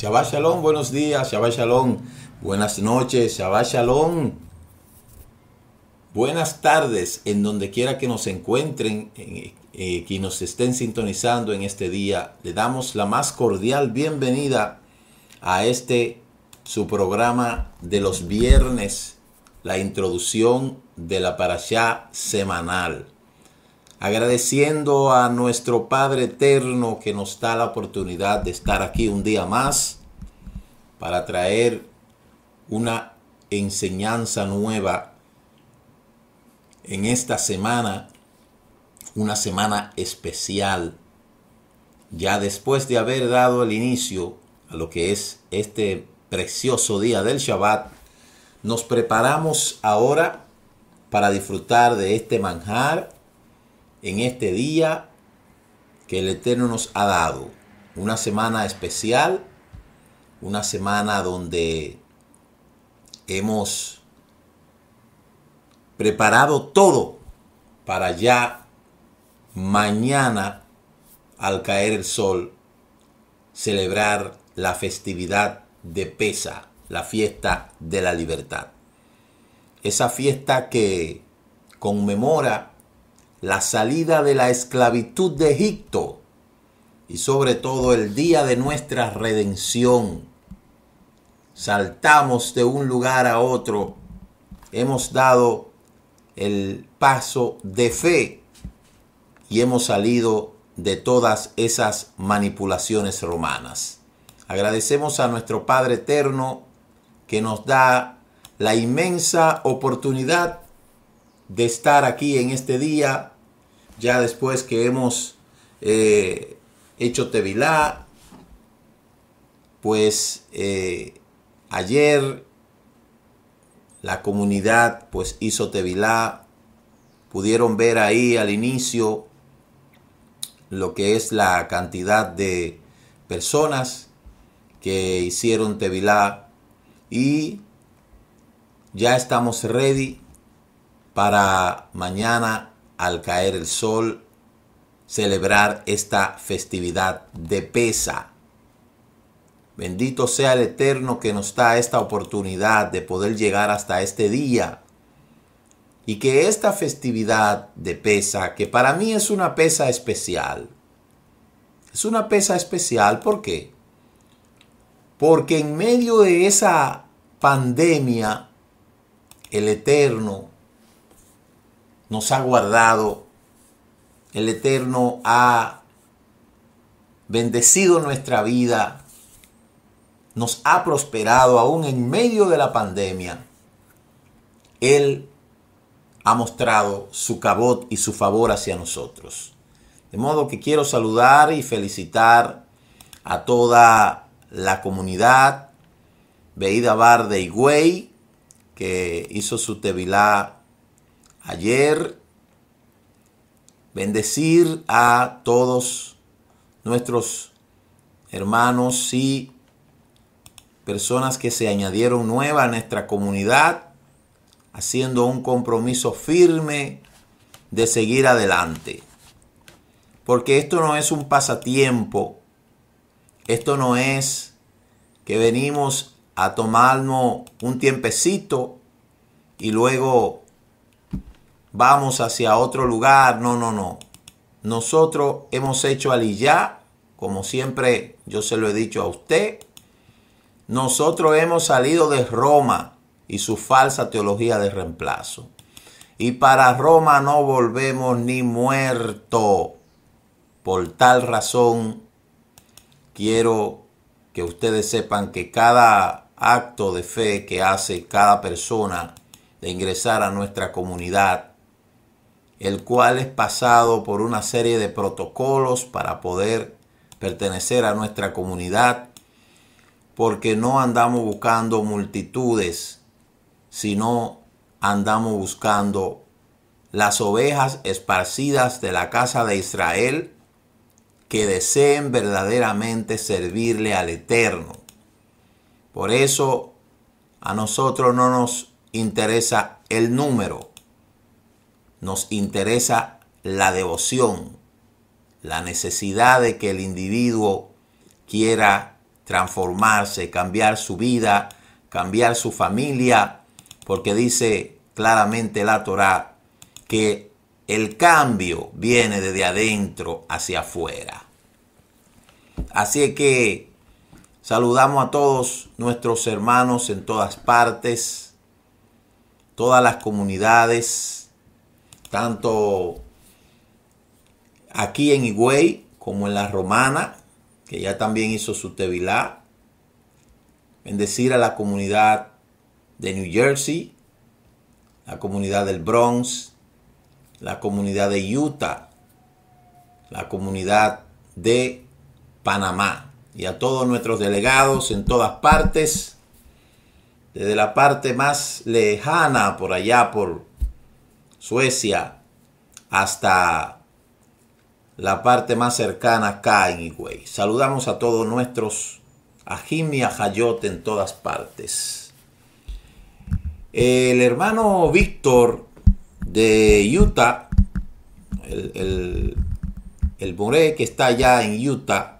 Shabbat Shalom, buenos días, Shabbat Shalom, buenas noches, Shabbat Shalom. Buenas tardes en donde quiera que nos encuentren, eh, que nos estén sintonizando en este día. Le damos la más cordial bienvenida a este su programa de los viernes, la introducción de la parashá semanal agradeciendo a nuestro Padre Eterno que nos da la oportunidad de estar aquí un día más para traer una enseñanza nueva en esta semana, una semana especial, ya después de haber dado el inicio a lo que es este precioso día del Shabbat, nos preparamos ahora para disfrutar de este manjar en este día que el Eterno nos ha dado. Una semana especial, una semana donde hemos preparado todo para ya mañana al caer el sol celebrar la festividad de Pesa, la fiesta de la libertad. Esa fiesta que conmemora la salida de la esclavitud de Egipto y sobre todo el día de nuestra redención. Saltamos de un lugar a otro. Hemos dado el paso de fe y hemos salido de todas esas manipulaciones romanas. Agradecemos a nuestro Padre Eterno que nos da la inmensa oportunidad de estar aquí en este día, ya después que hemos eh, hecho Tevilá, pues eh, ayer la comunidad pues hizo Tevilá, pudieron ver ahí al inicio lo que es la cantidad de personas que hicieron Tevilá y ya estamos ready para mañana al caer el sol celebrar esta festividad de pesa. Bendito sea el Eterno que nos da esta oportunidad de poder llegar hasta este día. Y que esta festividad de pesa, que para mí es una pesa especial, es una pesa especial, ¿por qué? Porque en medio de esa pandemia, el Eterno nos ha guardado, el Eterno ha bendecido nuestra vida, nos ha prosperado aún en medio de la pandemia. Él ha mostrado su cabot y su favor hacia nosotros. De modo que quiero saludar y felicitar a toda la comunidad Beida Bar de Higüey, que hizo su tevilá Ayer bendecir a todos nuestros hermanos y personas que se añadieron nuevas a nuestra comunidad, haciendo un compromiso firme de seguir adelante. Porque esto no es un pasatiempo, esto no es que venimos a tomarnos un tiempecito y luego vamos hacia otro lugar. No, no, no. Nosotros hemos hecho ya, como siempre yo se lo he dicho a usted. Nosotros hemos salido de Roma y su falsa teología de reemplazo. Y para Roma no volvemos ni muerto. Por tal razón, quiero que ustedes sepan que cada acto de fe que hace cada persona de ingresar a nuestra comunidad el cual es pasado por una serie de protocolos para poder pertenecer a nuestra comunidad, porque no andamos buscando multitudes, sino andamos buscando las ovejas esparcidas de la casa de Israel que deseen verdaderamente servirle al Eterno. Por eso a nosotros no nos interesa el número, nos interesa la devoción, la necesidad de que el individuo quiera transformarse, cambiar su vida, cambiar su familia, porque dice claramente la Torá que el cambio viene desde adentro hacia afuera. Así que saludamos a todos nuestros hermanos en todas partes, todas las comunidades, tanto aquí en Higüey como en la Romana, que ya también hizo su tevilá. Bendecir a la comunidad de New Jersey, la comunidad del Bronx, la comunidad de Utah, la comunidad de Panamá y a todos nuestros delegados en todas partes, desde la parte más lejana por allá, por Suecia, hasta la parte más cercana acá en Saludamos a todos nuestros Ajim y jayote en todas partes. El hermano Víctor de Utah, el, el, que está allá en Utah,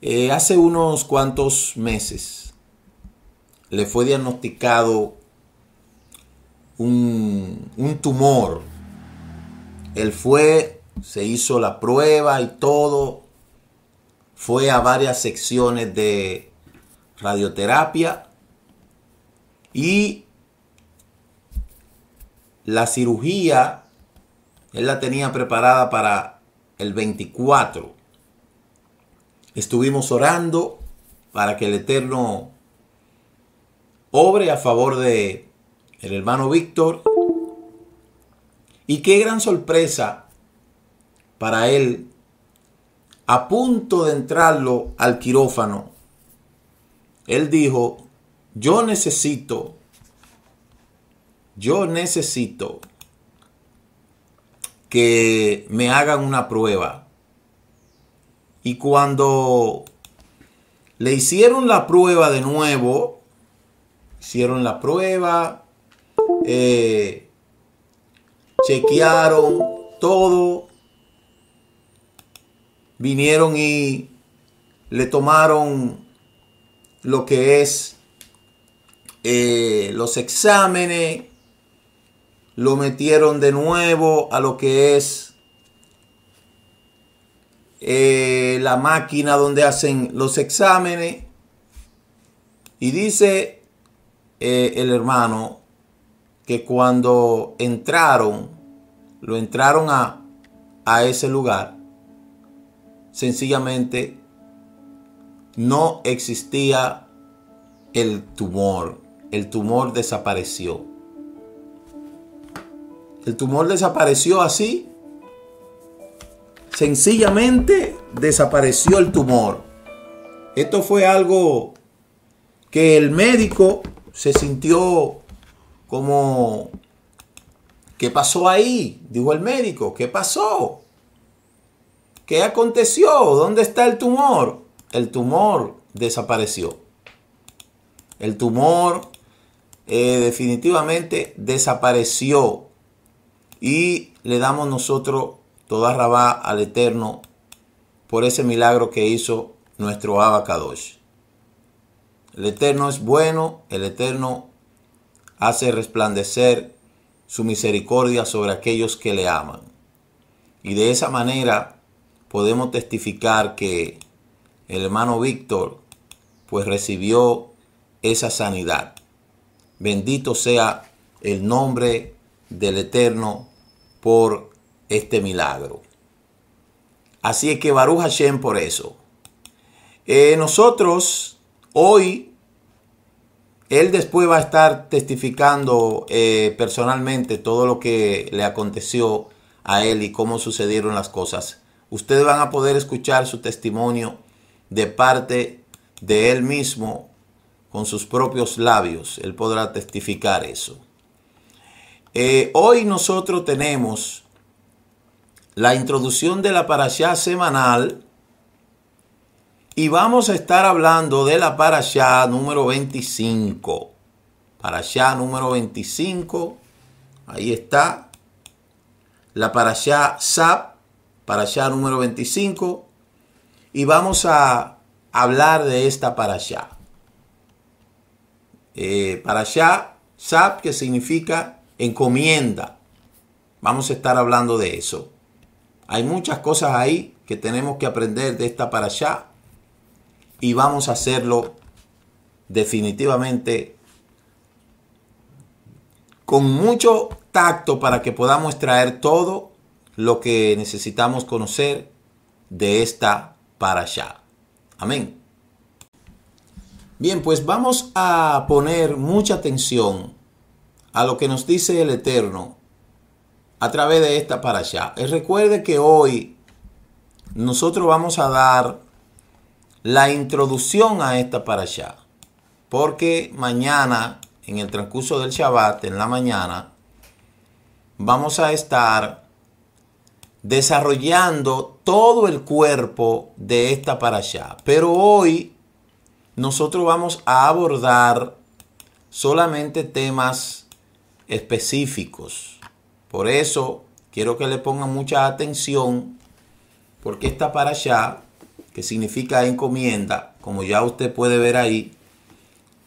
eh, hace unos cuantos meses le fue diagnosticado un, tumor. Él fue, se hizo la prueba y todo. Fue a varias secciones de radioterapia y la cirugía, él la tenía preparada para el 24. Estuvimos orando para que el Eterno obre a favor de el hermano Víctor. Y qué gran sorpresa para él, a punto de entrarlo al quirófano, él dijo, yo necesito, yo necesito que me hagan una prueba. Y cuando le hicieron la prueba de nuevo, hicieron la prueba, eh, chequearon todo, vinieron y le tomaron lo que es eh, los exámenes, lo metieron de nuevo a lo que es eh, la máquina donde hacen los exámenes. Y dice el hermano que cuando entraron, lo entraron a, ese lugar, sencillamente no existía el tumor. El tumor desapareció. El tumor desapareció así. Sencillamente desapareció el tumor. Esto fue algo que el médico se sintió ¿Cómo ¿qué pasó ahí? Dijo el médico, ¿qué pasó? ¿Qué aconteció? ¿Dónde está el tumor? El tumor desapareció. El tumor eh, definitivamente desapareció. Y le damos nosotros toda rabá al Eterno por ese milagro que hizo nuestro Abacadosh. El Eterno es bueno, el Eterno hace resplandecer su misericordia sobre aquellos que le aman. Y de esa manera podemos testificar que el hermano Víctor pues recibió esa sanidad. Bendito sea el nombre del Eterno por este milagro. Así es que Baruch Hashem por eso. Eh, nosotros hoy él después va a estar testificando eh, personalmente todo lo que le aconteció a él y cómo sucedieron las cosas. Ustedes van a poder escuchar su testimonio de parte de él mismo con sus propios labios. Él podrá testificar eso. Eh, hoy nosotros tenemos la introducción de la parashá semanal y vamos a estar hablando de la parashá número 25. Parashá número 25. Ahí está. La parashá para Parashá número 25. Y vamos a hablar de esta parashá. para eh, parashá sap que significa encomienda. Vamos a estar hablando de eso. Hay muchas cosas ahí que tenemos que aprender de esta para parashá y vamos a hacerlo definitivamente con mucho tacto para que podamos traer todo lo que necesitamos conocer de esta para allá. Amén. Bien, pues vamos a poner mucha atención a lo que nos dice el Eterno a través de esta para allá. Eh, recuerde que hoy nosotros vamos a dar la introducción a esta allá, Porque mañana, en el transcurso del Shabbat, en la mañana, vamos a estar desarrollando todo el cuerpo de esta allá. Pero hoy nosotros vamos a abordar solamente temas específicos. Por eso quiero que le pongan mucha atención porque esta allá que significa encomienda, como ya usted puede ver ahí,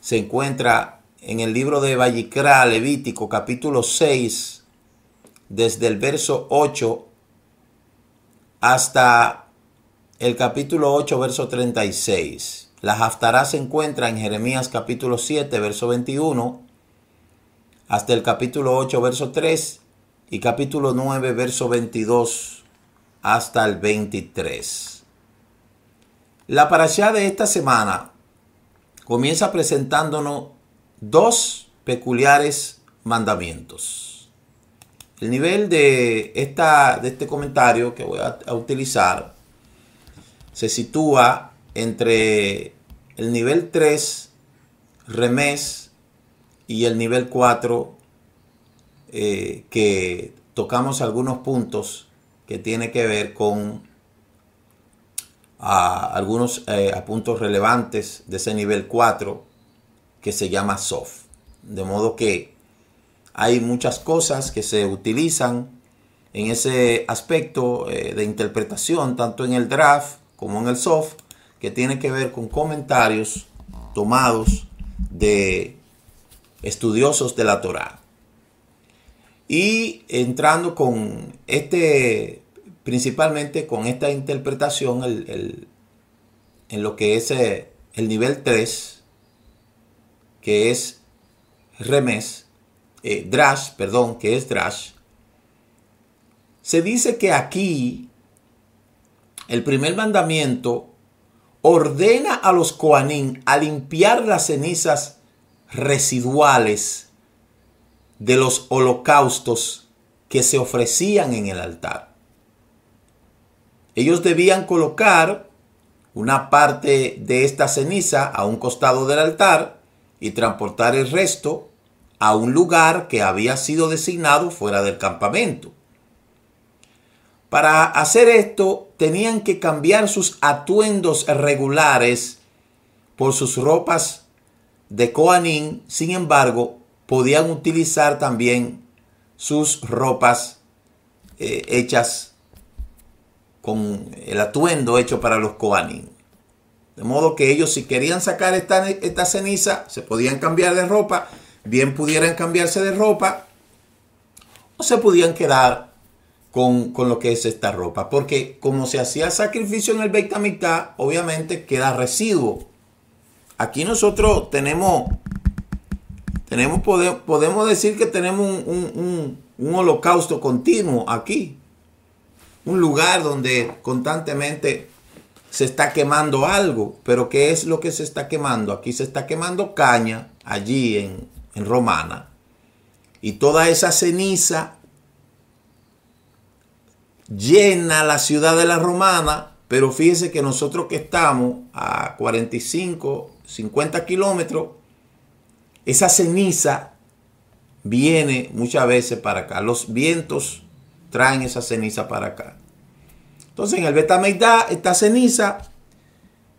se encuentra en el libro de Vallicra, Levítico, capítulo 6, desde el verso 8 hasta el capítulo 8, verso 36. La Haftará se encuentra en Jeremías capítulo 7, verso 21, hasta el capítulo 8, verso 3, y capítulo 9, verso 22, hasta el 23. La parachá de esta semana comienza presentándonos dos peculiares mandamientos. El nivel de, esta, de este comentario que voy a, utilizar se sitúa entre el nivel 3, remés, y el nivel 4, eh, que tocamos algunos puntos que tiene que ver con a algunos eh, puntos relevantes de ese nivel 4 que se llama soft. De modo que hay muchas cosas que se utilizan en ese aspecto eh, de interpretación, tanto en el draft como en el soft, que tiene que ver con comentarios tomados de estudiosos de la Torá. Y entrando con este Principalmente con esta interpretación en lo que es eh, el nivel 3, que es remes, eh, drash, perdón, que es drash, se dice que aquí el primer mandamiento ordena a los Koanín a limpiar las cenizas residuales de los holocaustos que se ofrecían en el altar ellos debían colocar una parte de esta ceniza a un costado del altar y transportar el resto a un lugar que había sido designado fuera del campamento. Para hacer esto tenían que cambiar sus atuendos regulares por sus ropas de Koanin, sin embargo, podían utilizar también sus ropas eh, hechas con el atuendo hecho para los Koanin. De modo que ellos si querían sacar esta, esta ceniza, se podían cambiar de ropa, bien pudieran cambiarse de ropa o se podían quedar con, lo que es esta ropa. Porque como se hacía sacrificio en el Beit obviamente queda residuo. Aquí nosotros tenemos, tenemos podemos decir que tenemos un holocausto continuo aquí un lugar donde constantemente se está quemando algo. Pero ¿qué es lo que se está quemando? Aquí se está quemando caña, allí en, Romana. Y toda esa ceniza llena la ciudad de la Romana. Pero fíjense que nosotros que estamos a 45, 50 kilómetros, esa ceniza viene muchas veces para acá. Los vientos traen esa ceniza para acá. Entonces en el Betameida esta ceniza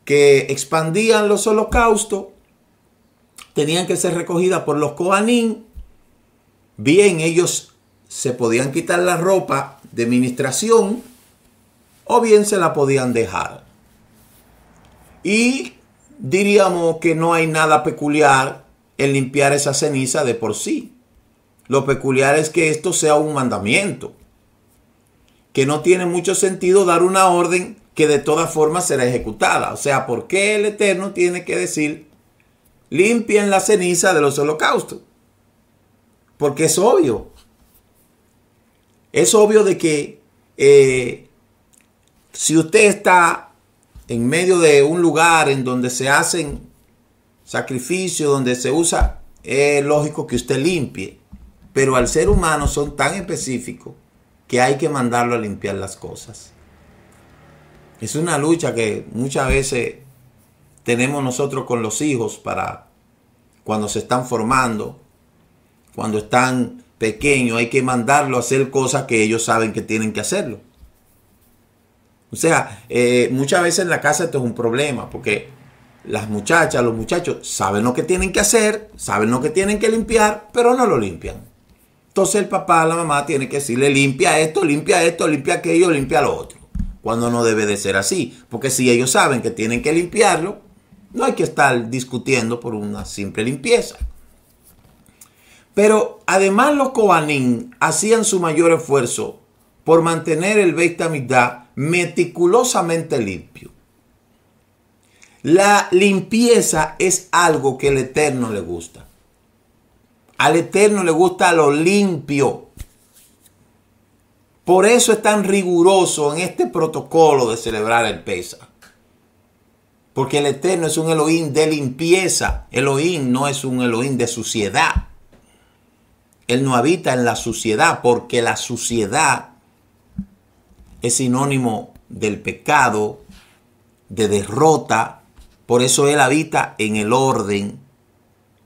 que expandían los holocaustos, tenían que ser recogida por los coanín Bien, ellos se podían quitar la ropa de ministración o bien se la podían dejar. Y diríamos que no hay nada peculiar en limpiar esa ceniza de por sí. Lo peculiar es que esto sea un mandamiento que no tiene mucho sentido dar una orden que de todas formas será ejecutada. O sea, ¿por qué el Eterno tiene que decir, limpien la ceniza de los holocaustos? Porque es obvio. Es obvio de que eh, si usted está en medio de un lugar en donde se hacen sacrificios, donde se usa, es lógico que usted limpie. Pero al ser humano son tan específicos que hay que mandarlo a limpiar las cosas. Es una lucha que muchas veces tenemos nosotros con los hijos para cuando se están formando, cuando están pequeños, hay que mandarlo a hacer cosas que ellos saben que tienen que hacerlo. O sea, eh, muchas veces en la casa esto es un problema, porque las muchachas, los muchachos saben lo que tienen que hacer, saben lo que tienen que limpiar, pero no lo limpian. Entonces el papá, la mamá tiene que decirle limpia esto, limpia esto, limpia aquello, limpia lo otro. Cuando no debe de ser así. Porque si ellos saben que tienen que limpiarlo, no hay que estar discutiendo por una simple limpieza. Pero además los Kohanim hacían su mayor esfuerzo por mantener el Beit meticulosamente limpio. La limpieza es algo que el Eterno le gusta. Al Eterno le gusta lo limpio. Por eso es tan riguroso en este protocolo de celebrar el Pesa. Porque el Eterno es un Elohim de limpieza. Elohim no es un Elohim de suciedad. Él no habita en la suciedad porque la suciedad es sinónimo del pecado, de derrota. Por eso Él habita en el orden,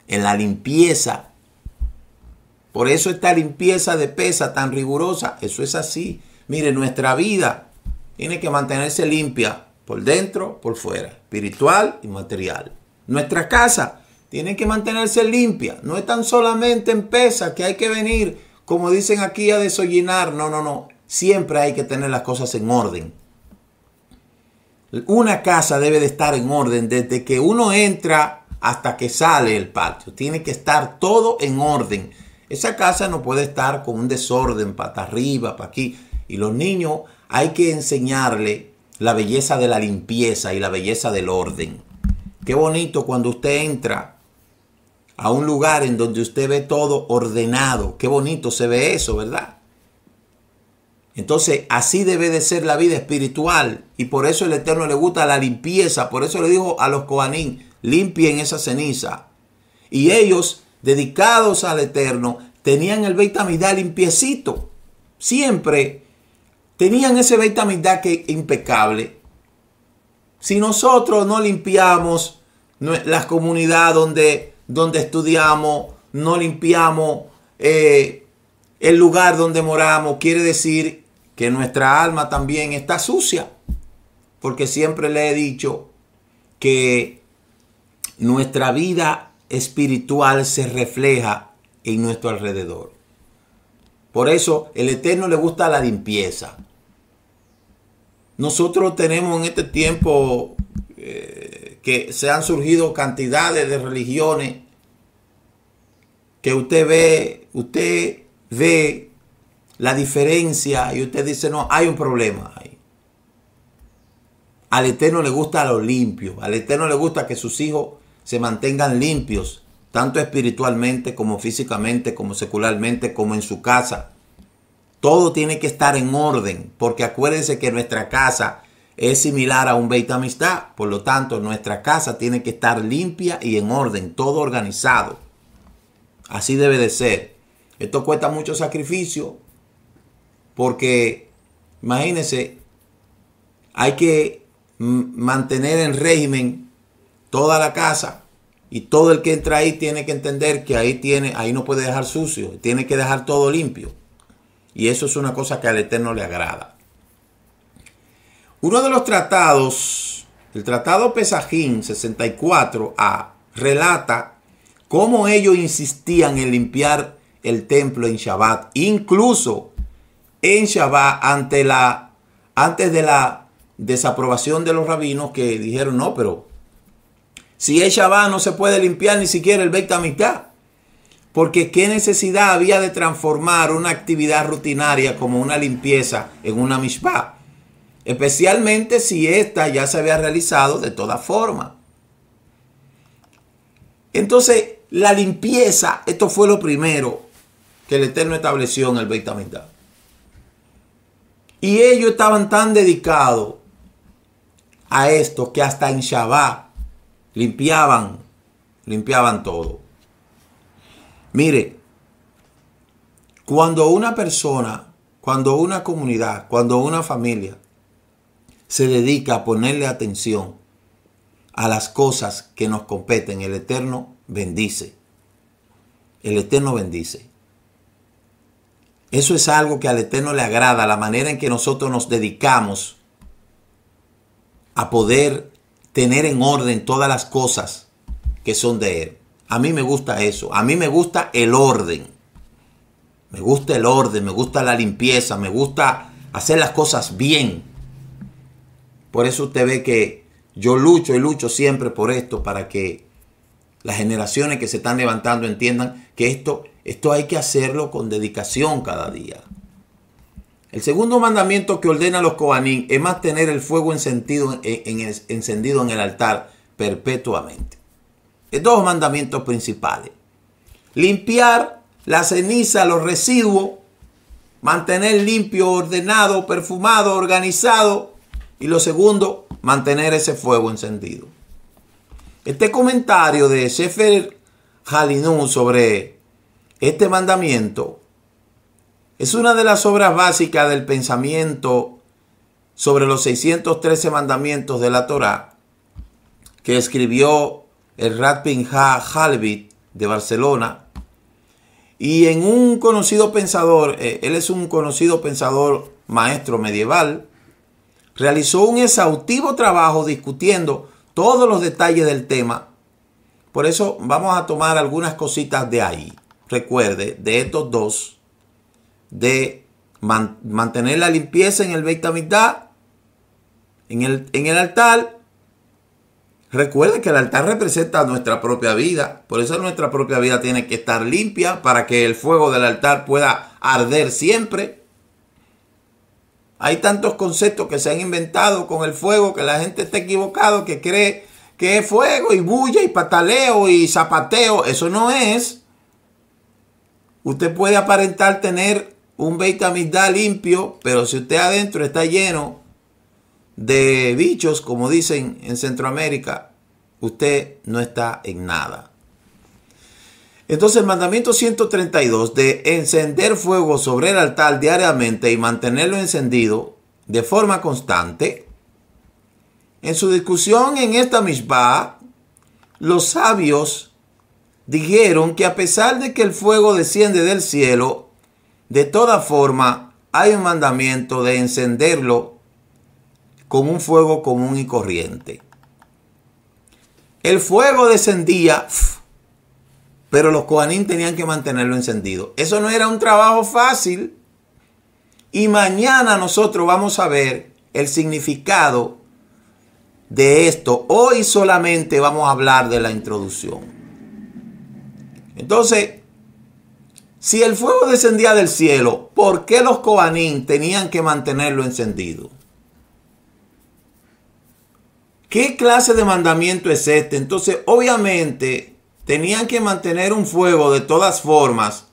en la limpieza por eso esta limpieza de pesa tan rigurosa, eso es así. Mire, nuestra vida tiene que mantenerse limpia por dentro, por fuera, espiritual y material. Nuestra casa tiene que mantenerse limpia. No es tan solamente en pesa que hay que venir, como dicen aquí, a desollinar. No, no, no. Siempre hay que tener las cosas en orden. Una casa debe de estar en orden desde que uno entra hasta que sale el patio. Tiene que estar todo en orden. Esa casa no puede estar con un desorden, para arriba, para aquí. Y los niños hay que enseñarle la belleza de la limpieza y la belleza del orden. Qué bonito cuando usted entra a un lugar en donde usted ve todo ordenado. Qué bonito se ve eso, ¿verdad? Entonces, así debe de ser la vida espiritual. Y por eso el Eterno le gusta la limpieza. Por eso le dijo a los Coanín, limpien esa ceniza. Y ellos dedicados al Eterno, tenían el Beit limpiecito. Siempre tenían ese Beit que impecable. Si nosotros no limpiamos las comunidad donde, donde estudiamos, no limpiamos eh, el lugar donde moramos, quiere decir que nuestra alma también está sucia. Porque siempre le he dicho que nuestra vida espiritual se refleja en nuestro alrededor. Por eso el Eterno le gusta la limpieza. Nosotros tenemos en este tiempo eh, que se han surgido cantidades de religiones que usted ve, usted ve la diferencia y usted dice, no, hay un problema ahí. Al Eterno le gusta lo limpio, al Eterno le gusta que sus hijos se mantengan limpios, tanto espiritualmente como físicamente, como secularmente, como en su casa. Todo tiene que estar en orden, porque acuérdense que nuestra casa es similar a un Beit Amistad, por lo tanto nuestra casa tiene que estar limpia y en orden, todo organizado. Así debe de ser. Esto cuesta mucho sacrificio, porque imagínense, hay que mantener el régimen toda la casa. Y todo el que entra ahí tiene que entender que ahí tiene, ahí no puede dejar sucio, tiene que dejar todo limpio. Y eso es una cosa que al Eterno le agrada. Uno de los tratados, el tratado Pesajín 64a, relata cómo ellos insistían en limpiar el templo en Shabbat, incluso en Shabbat ante la antes de la desaprobación de los rabinos que dijeron, "No, pero si ella va, no se puede limpiar ni siquiera el Beit mitad. Porque qué necesidad había de transformar una actividad rutinaria como una limpieza en una mishpah. Especialmente si esta ya se había realizado de toda forma. Entonces, la limpieza, esto fue lo primero que el Eterno estableció en el Beit mitad. Y ellos estaban tan dedicados a esto que hasta en Shabbat Limpiaban, limpiaban todo. Mire, cuando una persona, cuando una comunidad, cuando una familia se dedica a ponerle atención a las cosas que nos competen, el Eterno bendice. El Eterno bendice. Eso es algo que al Eterno le agrada, la manera en que nosotros nos dedicamos a poder tener en orden todas las cosas que son de Él. A mí me gusta eso. A mí me gusta el orden. Me gusta el orden, me gusta la limpieza, me gusta hacer las cosas bien. Por eso usted ve que yo lucho y lucho siempre por esto, para que las generaciones que se están levantando entiendan que esto, esto hay que hacerlo con dedicación cada día. El segundo mandamiento que ordena los cobanín es mantener el fuego encendido en, encendido en el altar perpetuamente. Es Dos mandamientos principales. Limpiar la ceniza, los residuos, mantener limpio, ordenado, perfumado, organizado. Y lo segundo, mantener ese fuego encendido. Este comentario de Shefer Halinun sobre este mandamiento es una de las obras básicas del pensamiento sobre los 613 mandamientos de la Torá que escribió el Radpinja Halvit de Barcelona. Y en un conocido pensador, eh, él es un conocido pensador maestro medieval, realizó un exhaustivo trabajo discutiendo todos los detalles del tema. Por eso vamos a tomar algunas cositas de ahí. Recuerde, de estos dos de mantener la limpieza en el Beit en el, en el altar. recuerda que el altar representa nuestra propia vida, por eso nuestra propia vida tiene que estar limpia para que el fuego del altar pueda arder siempre. Hay tantos conceptos que se han inventado con el fuego que la gente está equivocado, que cree que es fuego y bulla y pataleo y zapateo. Eso no es. Usted puede aparentar tener un Beit limpio, pero si usted adentro está lleno de bichos, como dicen en Centroamérica, usted no está en nada. Entonces el mandamiento 132 de encender fuego sobre el altar diariamente y mantenerlo encendido de forma constante, en su discusión en esta misma, los sabios dijeron que a pesar de que el fuego desciende del cielo, de toda forma, hay un mandamiento de encenderlo con un fuego común y corriente. El fuego descendía, pero los coanín tenían que mantenerlo encendido. Eso no era un trabajo fácil. Y mañana nosotros vamos a ver el significado de esto. Hoy solamente vamos a hablar de la introducción. Entonces, si el fuego descendía del cielo, ¿por qué los cobanín tenían que mantenerlo encendido? ¿Qué clase de mandamiento es este? Entonces, obviamente, tenían que mantener un fuego de todas formas,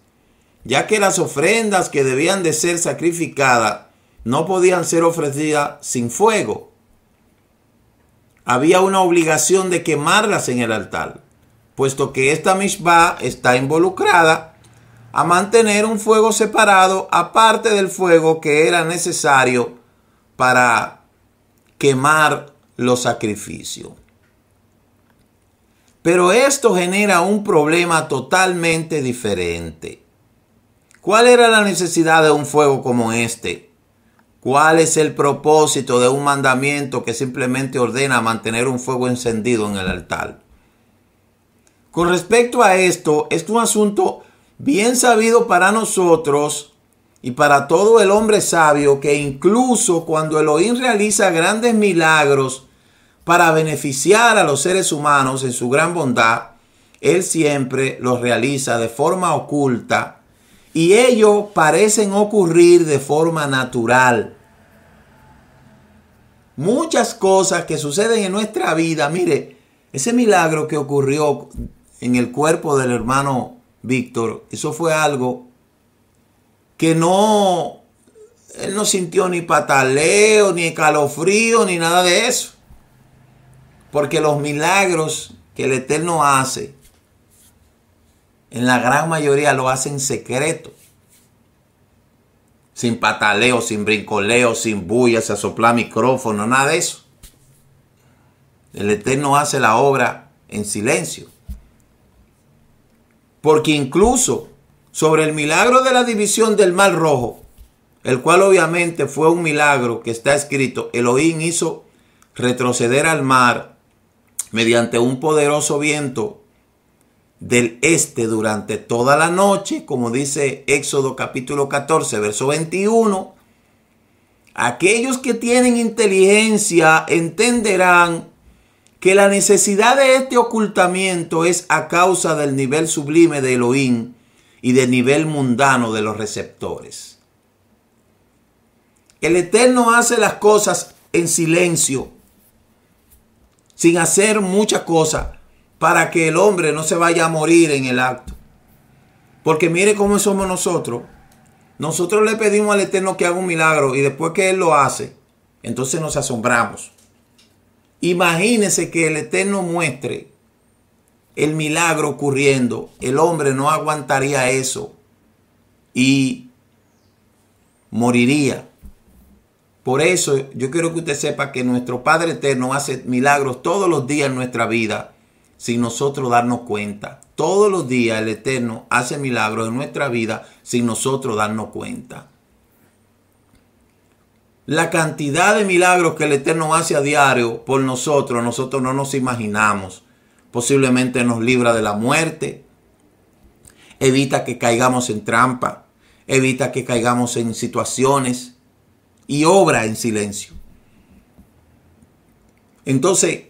ya que las ofrendas que debían de ser sacrificadas no podían ser ofrecidas sin fuego. Había una obligación de quemarlas en el altar, puesto que esta misma está involucrada a mantener un fuego separado aparte del fuego que era necesario para quemar los sacrificios. Pero esto genera un problema totalmente diferente. ¿Cuál era la necesidad de un fuego como este? ¿Cuál es el propósito de un mandamiento que simplemente ordena mantener un fuego encendido en el altar? Con respecto a esto, es un asunto bien sabido para nosotros y para todo el hombre sabio que incluso cuando Elohim realiza grandes milagros para beneficiar a los seres humanos en su gran bondad, Él siempre los realiza de forma oculta y ellos parecen ocurrir de forma natural. Muchas cosas que suceden en nuestra vida, mire, ese milagro que ocurrió en el cuerpo del hermano Víctor, eso fue algo que no, él no sintió ni pataleo, ni calofrío, ni nada de eso. Porque los milagros que el Eterno hace, en la gran mayoría lo hace en secreto. Sin pataleo, sin brincoleo, sin bulla, sin sopla micrófono, nada de eso. El Eterno hace la obra en silencio. Porque incluso sobre el milagro de la división del mar rojo, el cual obviamente fue un milagro que está escrito, Elohim hizo retroceder al mar mediante un poderoso viento del este durante toda la noche, como dice Éxodo capítulo 14, verso 21. Aquellos que tienen inteligencia entenderán que la necesidad de este ocultamiento es a causa del nivel sublime de Elohim y del nivel mundano de los receptores. El Eterno hace las cosas en silencio, sin hacer muchas cosas, para que el hombre no se vaya a morir en el acto. Porque mire cómo somos nosotros. Nosotros le pedimos al Eterno que haga un milagro y después que Él lo hace, entonces nos asombramos. Imagínese que el Eterno muestre el milagro ocurriendo. El hombre no aguantaría eso y moriría. Por eso yo quiero que usted sepa que nuestro Padre Eterno hace milagros todos los días en nuestra vida sin nosotros darnos cuenta. Todos los días el Eterno hace milagros en nuestra vida sin nosotros darnos cuenta la cantidad de milagros que el Eterno hace a diario por nosotros, nosotros no nos imaginamos. Posiblemente nos libra de la muerte, evita que caigamos en trampa, evita que caigamos en situaciones y obra en silencio. Entonces,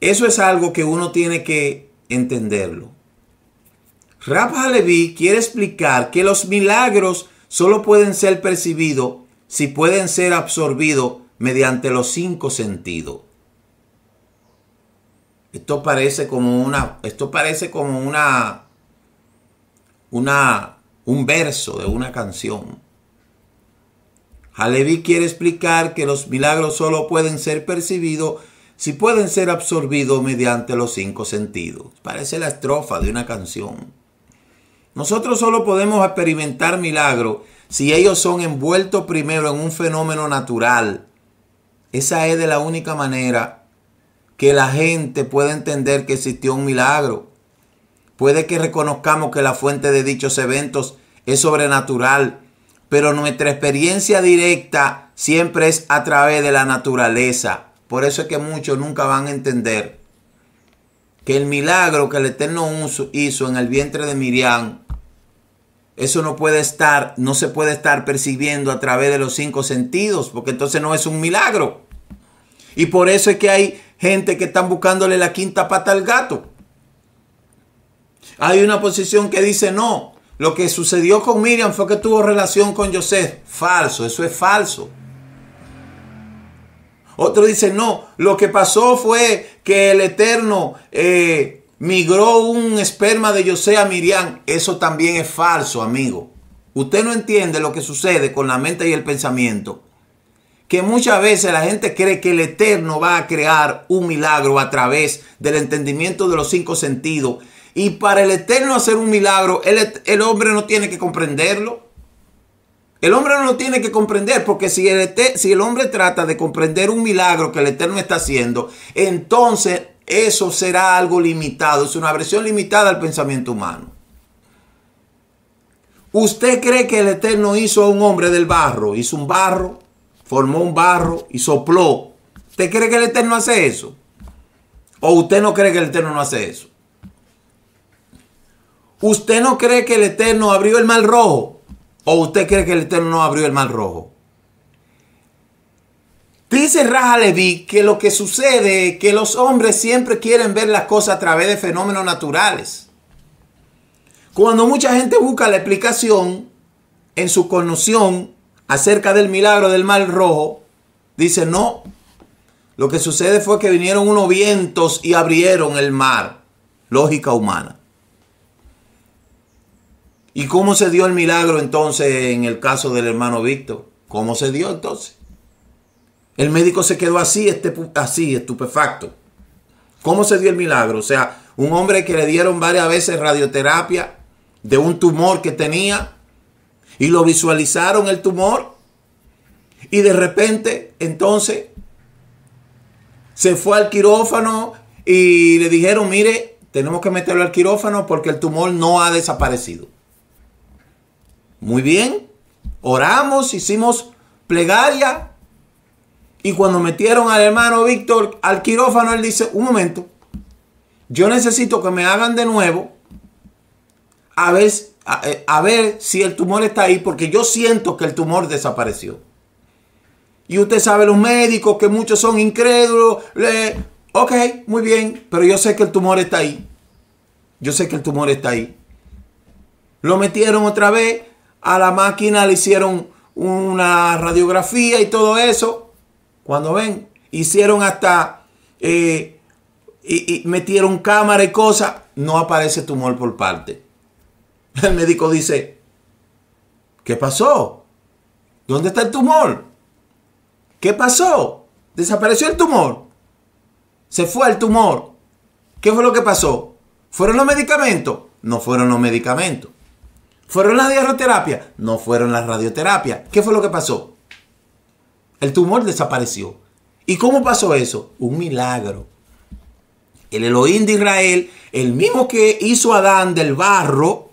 eso es algo que uno tiene que entenderlo. Rab Halevi quiere explicar que los milagros solo pueden ser percibidos si pueden ser absorbidos mediante los cinco sentidos. Esto parece como una, esto parece como una, una, un verso de una canción. Halevi quiere explicar que los milagros solo pueden ser percibidos si pueden ser absorbidos mediante los cinco sentidos. Parece la estrofa de una canción. Nosotros solo podemos experimentar milagros si ellos son envueltos primero en un fenómeno natural. Esa es de la única manera que la gente puede entender que existió un milagro. Puede que reconozcamos que la fuente de dichos eventos es sobrenatural, pero nuestra experiencia directa siempre es a través de la naturaleza. Por eso es que muchos nunca van a entender que el milagro que el Eterno hizo en el vientre de Miriam eso no puede estar, no se puede estar percibiendo a través de los cinco sentidos, porque entonces no es un milagro. Y por eso es que hay gente que están buscándole la quinta pata al gato. Hay una posición que dice no. Lo que sucedió con Miriam fue que tuvo relación con José. Falso, eso es falso. Otro dice, no, lo que pasó fue que el Eterno eh, migró un esperma de José a Miriam. Eso también es falso, amigo. Usted no entiende lo que sucede con la mente y el pensamiento. Que muchas veces la gente cree que el Eterno va a crear un milagro a través del entendimiento de los cinco sentidos. Y para el Eterno hacer un milagro, el, hombre no tiene que comprenderlo. El hombre no lo tiene que comprender porque si si el hombre trata de comprender un milagro que el Eterno está haciendo, entonces eso será algo limitado, es una versión limitada al pensamiento humano. ¿Usted cree que el Eterno hizo a un hombre del barro? Hizo un barro, formó un barro y sopló. ¿Usted cree que el Eterno hace eso? ¿O usted no cree que el Eterno no hace eso? ¿Usted no cree que el Eterno abrió el mar rojo? ¿O usted cree que el Eterno no abrió el mar rojo? Dice Raja Levi que lo que sucede es que los hombres siempre quieren ver las cosas a través de fenómenos naturales. Cuando mucha gente busca la explicación en su conoción acerca del milagro del mar rojo, dice no. Lo que sucede fue que vinieron unos vientos y abrieron el mar. Lógica humana. ¿Y cómo se dio el milagro entonces en el caso del hermano Víctor? ¿Cómo se dio entonces? El médico se quedó así, este, así, estupefacto. ¿Cómo se dio el milagro? O sea, un hombre que le dieron varias veces radioterapia de un tumor que tenía y lo visualizaron el tumor y de repente entonces se fue al quirófano y le dijeron, mire, tenemos que meterlo al quirófano porque el tumor no ha desaparecido. Muy bien, oramos, hicimos plegaria, y cuando metieron al hermano Víctor al quirófano, él dice, un momento, yo necesito que me hagan de nuevo a ver, eh, a, ver si el tumor está ahí, porque yo siento que el tumor desapareció. Y usted sabe, los médicos, que muchos son incrédulos. Le, ok, muy bien, pero yo sé que el tumor está ahí. Yo sé que el tumor está ahí. Lo metieron otra vez a la máquina, le hicieron una radiografía y todo eso. Cuando ven, hicieron hasta, eh, y, metieron cámara y cosas, no aparece tumor por parte. El médico dice, ¿qué pasó? ¿Dónde está el tumor? ¿Qué pasó? Desapareció el tumor. Se fue el tumor. ¿Qué fue lo que pasó? ¿Fueron los medicamentos? No fueron los medicamentos. ¿Fueron la diarroterapia? No fueron las radioterapias. ¿Qué fue lo que pasó? El tumor desapareció. ¿Y cómo pasó eso? Un milagro. El Elohim de Israel, el mismo que hizo a Adán del barro,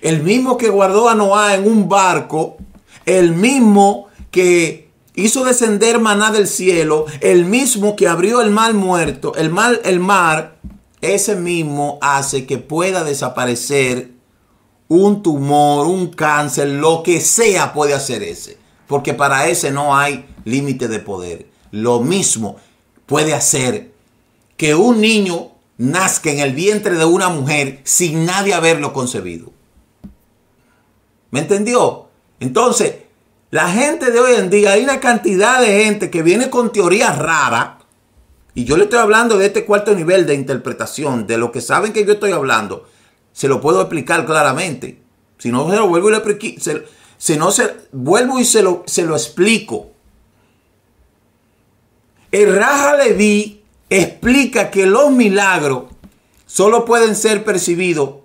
el mismo que guardó a Noé en un barco, el mismo que hizo descender maná del cielo, el mismo que abrió el mal muerto, el mal el mar, ese mismo hace que pueda desaparecer un tumor, un cáncer, lo que sea puede hacer ese porque para ese no hay límite de poder. Lo mismo puede hacer que un niño nazca en el vientre de una mujer sin nadie haberlo concebido. ¿Me entendió? Entonces, la gente de hoy en día, hay una cantidad de gente que viene con teorías raras. Y yo le estoy hablando de este cuarto nivel de interpretación, de lo que saben que yo estoy hablando. Se lo puedo explicar claramente. Si no, se lo vuelvo y le, si no se, vuelvo y se lo, se lo explico. El Raja Levi explica que los milagros solo pueden ser percibidos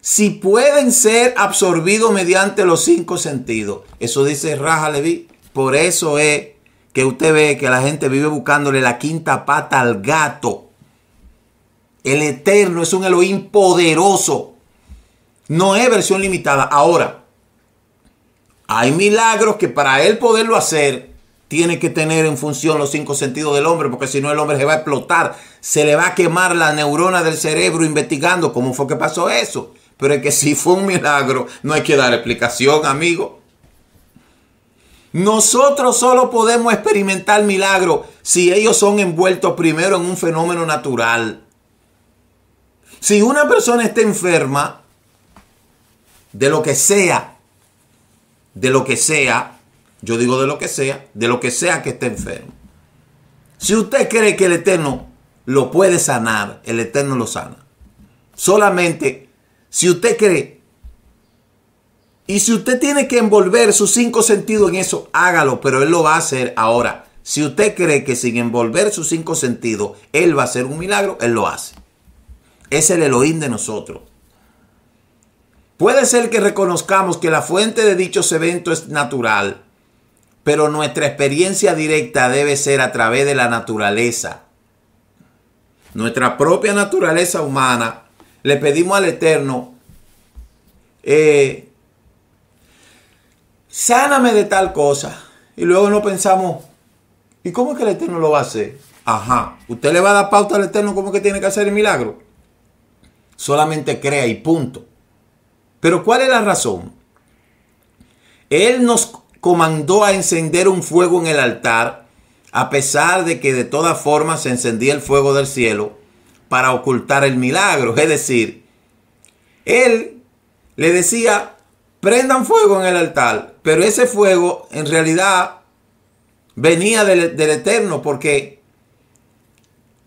si pueden ser absorbidos mediante los cinco sentidos. Eso dice Raja Levi. Por eso es que usted ve que la gente vive buscándole la quinta pata al gato. El Eterno es un Elohim poderoso. No es versión limitada. Ahora, hay milagros que para él poderlo hacer, tiene que tener en función los cinco sentidos del hombre, porque si no el hombre se va a explotar, se le va a quemar la neurona del cerebro investigando cómo fue que pasó eso. Pero es que si fue un milagro, no hay que dar explicación, amigo. Nosotros solo podemos experimentar milagros si ellos son envueltos primero en un fenómeno natural. Si una persona está enferma, de lo que sea, de lo que sea, yo digo de lo que sea, de lo que sea que esté enfermo. Si usted cree que el Eterno lo puede sanar, el Eterno lo sana. Solamente si usted cree y si usted tiene que envolver sus cinco sentidos en eso, hágalo, pero Él lo va a hacer ahora. Si usted cree que sin envolver sus cinco sentidos, Él va a hacer un milagro, Él lo hace. Es el Elohim de nosotros. Puede ser que reconozcamos que la fuente de dichos eventos es natural, pero nuestra experiencia directa debe ser a través de la naturaleza. Nuestra propia naturaleza humana, le pedimos al Eterno, eh, sáname de tal cosa. Y luego no pensamos, ¿y cómo es que el Eterno lo va a hacer? Ajá, usted le va a dar pauta al Eterno cómo que tiene que hacer el milagro. Solamente crea y punto. Pero ¿cuál es la razón? Él nos comandó a encender un fuego en el altar, a pesar de que de todas formas se encendía el fuego del cielo para ocultar el milagro. Es decir, él le decía, prendan fuego en el altar, pero ese fuego en realidad venía del, Eterno porque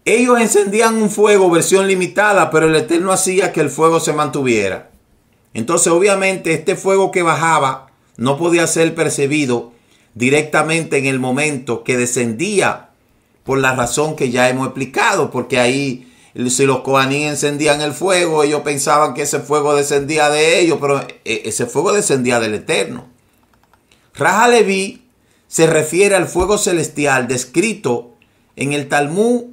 ellos encendían un fuego versión limitada, pero el Eterno hacía que el fuego se mantuviera. Entonces, obviamente, este fuego que bajaba no podía ser percibido directamente en el momento que descendía por la razón que ya hemos explicado, porque ahí si los coaní encendían el fuego, ellos pensaban que ese fuego descendía de ellos, pero e, ese fuego descendía del Eterno. Raja Levi se refiere al fuego celestial descrito en el Talmud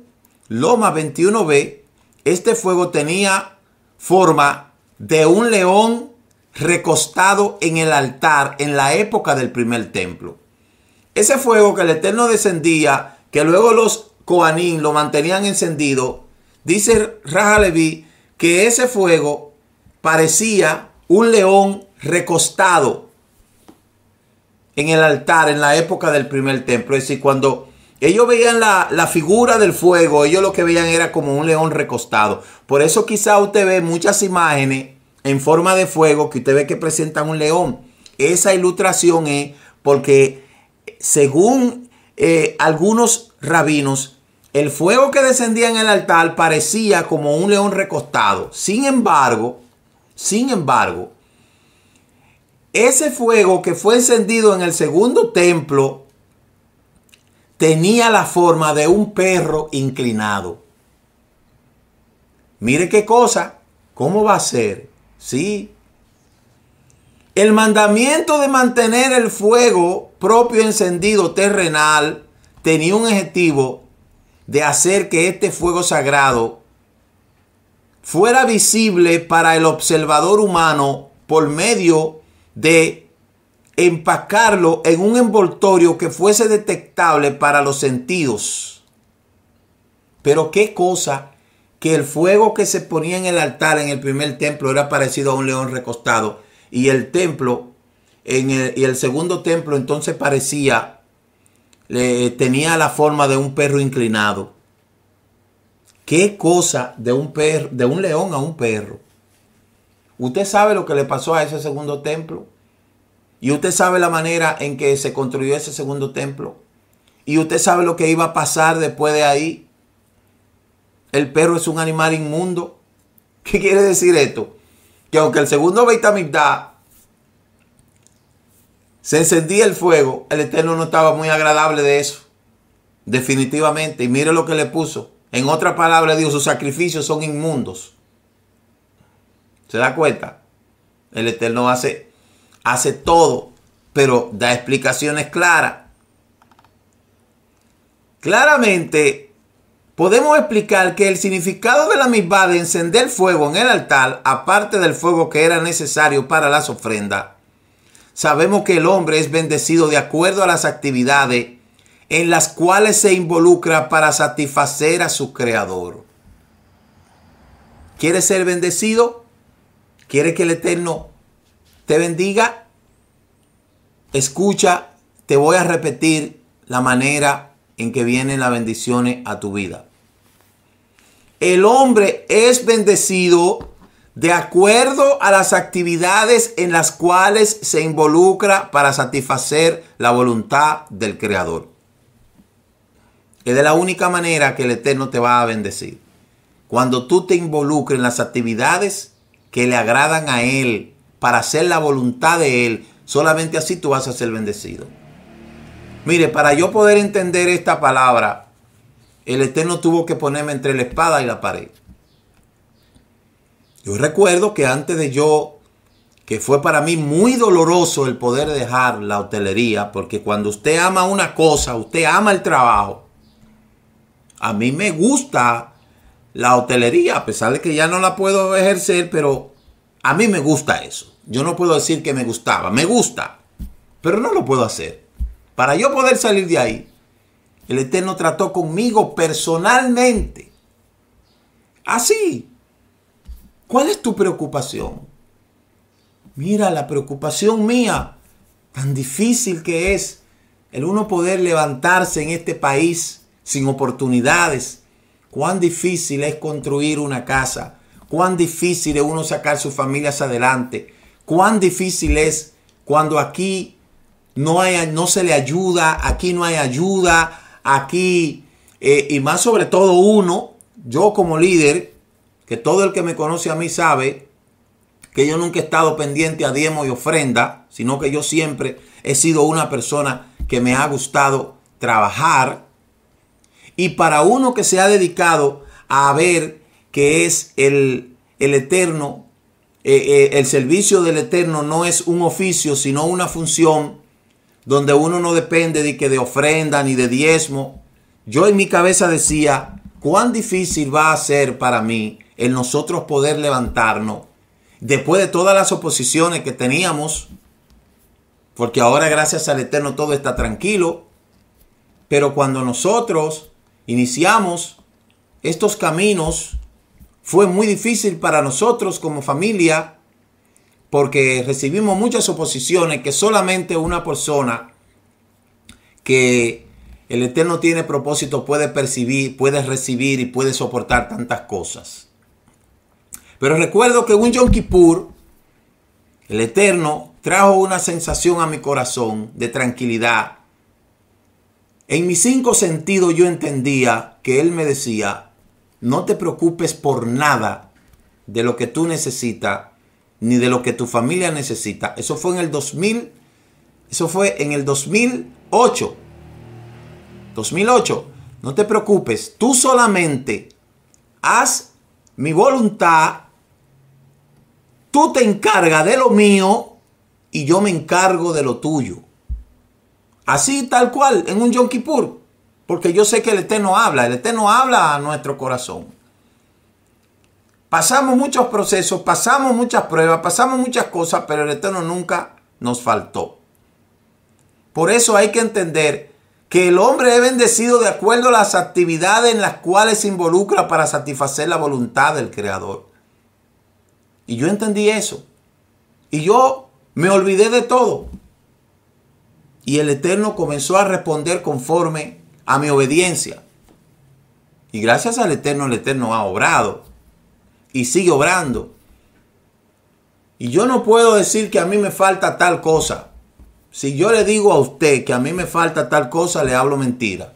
Loma 21b. Este fuego tenía forma de un león recostado en el altar en la época del primer templo. Ese fuego que el Eterno descendía, que luego los Coanín lo mantenían encendido, dice Raja Leví que ese fuego parecía un león recostado en el altar en la época del primer templo. Es decir, cuando ellos veían la, figura del fuego, ellos lo que veían era como un león recostado. Por eso quizá usted ve muchas imágenes en forma de fuego que usted ve que presentan un león. Esa ilustración es porque según eh, algunos rabinos, el fuego que descendía en el altar parecía como un león recostado. Sin embargo, sin embargo, ese fuego que fue encendido en el segundo templo tenía la forma de un perro inclinado. Mire qué cosa, ¿cómo va a ser? Sí. El mandamiento de mantener el fuego propio encendido terrenal tenía un objetivo de hacer que este fuego sagrado fuera visible para el observador humano por medio de empacarlo en un envoltorio que fuese detectable para los sentidos. Pero qué cosa que el fuego que se ponía en el altar en el primer templo era parecido a un león recostado y el templo en el, y el segundo templo entonces parecía le, tenía la forma de un perro inclinado. Qué cosa de un perro, de un león a un perro. ¿Usted sabe lo que le pasó a ese segundo templo? Y usted sabe la manera en que se construyó ese segundo templo. Y usted sabe lo que iba a pasar después de ahí. El perro es un animal inmundo. ¿Qué quiere decir esto? Que aunque el segundo Beit se encendía el fuego, el Eterno no estaba muy agradable de eso. Definitivamente. Y mire lo que le puso. En otra palabra, Dios, sus sacrificios son inmundos. ¿Se da cuenta? El Eterno hace hace todo, pero da explicaciones claras. Claramente, podemos explicar que el significado de la misma de encender fuego en el altar, aparte del fuego que era necesario para las ofrendas, sabemos que el hombre es bendecido de acuerdo a las actividades en las cuales se involucra para satisfacer a su creador. ¿Quiere ser bendecido? ¿Quiere que el Eterno te bendiga. Escucha, te voy a repetir la manera en que vienen las bendiciones a tu vida. El hombre es bendecido de acuerdo a las actividades en las cuales se involucra para satisfacer la voluntad del Creador. Es de la única manera que el Eterno te va a bendecir. Cuando tú te involucres en las actividades que le agradan a Él, para hacer la voluntad de Él. Solamente así tú vas a ser bendecido. Mire, para yo poder entender esta palabra, el Eterno tuvo que ponerme entre la espada y la pared. Yo recuerdo que antes de yo, que fue para mí muy doloroso el poder dejar la hotelería, porque cuando usted ama una cosa, usted ama el trabajo. A mí me gusta la hotelería, a pesar de que ya no la puedo ejercer, pero a mí me gusta eso. Yo no puedo decir que me gustaba, me gusta, pero no lo puedo hacer. Para yo poder salir de ahí, el Eterno trató conmigo personalmente. Así. ¿Cuál es tu preocupación? Mira la preocupación mía, tan difícil que es el uno poder levantarse en este país sin oportunidades. Cuán difícil es construir una casa, cuán difícil es uno sacar sus familias adelante, cuán difícil es cuando aquí no, hay, no se le ayuda, aquí no hay ayuda, aquí, eh, y más sobre todo uno, yo como líder, que todo el que me conoce a mí sabe que yo nunca he estado pendiente a diemo y ofrenda, sino que yo siempre he sido una persona que me ha gustado trabajar. Y para uno que se ha dedicado a ver que es el, el eterno eh, eh, el servicio del Eterno no es un oficio, sino una función donde uno no depende de que de ofrenda ni de diezmo. Yo en mi cabeza decía, cuán difícil va a ser para mí el nosotros poder levantarnos después de todas las oposiciones que teníamos, porque ahora gracias al Eterno todo está tranquilo, pero cuando nosotros iniciamos estos caminos fue muy difícil para nosotros como familia porque recibimos muchas oposiciones que solamente una persona que el Eterno tiene propósito puede percibir, puede recibir y puede soportar tantas cosas. Pero recuerdo que un Yom Kippur, el Eterno, trajo una sensación a mi corazón de tranquilidad. En mis cinco sentidos yo entendía que Él me decía, no te preocupes por nada de lo que tú necesitas ni de lo que tu familia necesita. Eso fue en el 2000, eso fue en el 2008. 2008. No te preocupes, tú solamente haz mi voluntad. Tú te encargas de lo mío y yo me encargo de lo tuyo. Así tal cual en un Yom Kippur. Porque yo sé que el Eterno habla, el Eterno habla a nuestro corazón. Pasamos muchos procesos, pasamos muchas pruebas, pasamos muchas cosas, pero el Eterno nunca nos faltó. Por eso hay que entender que el hombre es bendecido de acuerdo a las actividades en las cuales se involucra para satisfacer la voluntad del Creador. Y yo entendí eso. Y yo me olvidé de todo. Y el Eterno comenzó a responder conforme a mi obediencia. Y gracias al Eterno, el Eterno ha obrado y sigue obrando. Y yo no puedo decir que a mí me falta tal cosa. Si yo le digo a usted que a mí me falta tal cosa, le hablo mentira.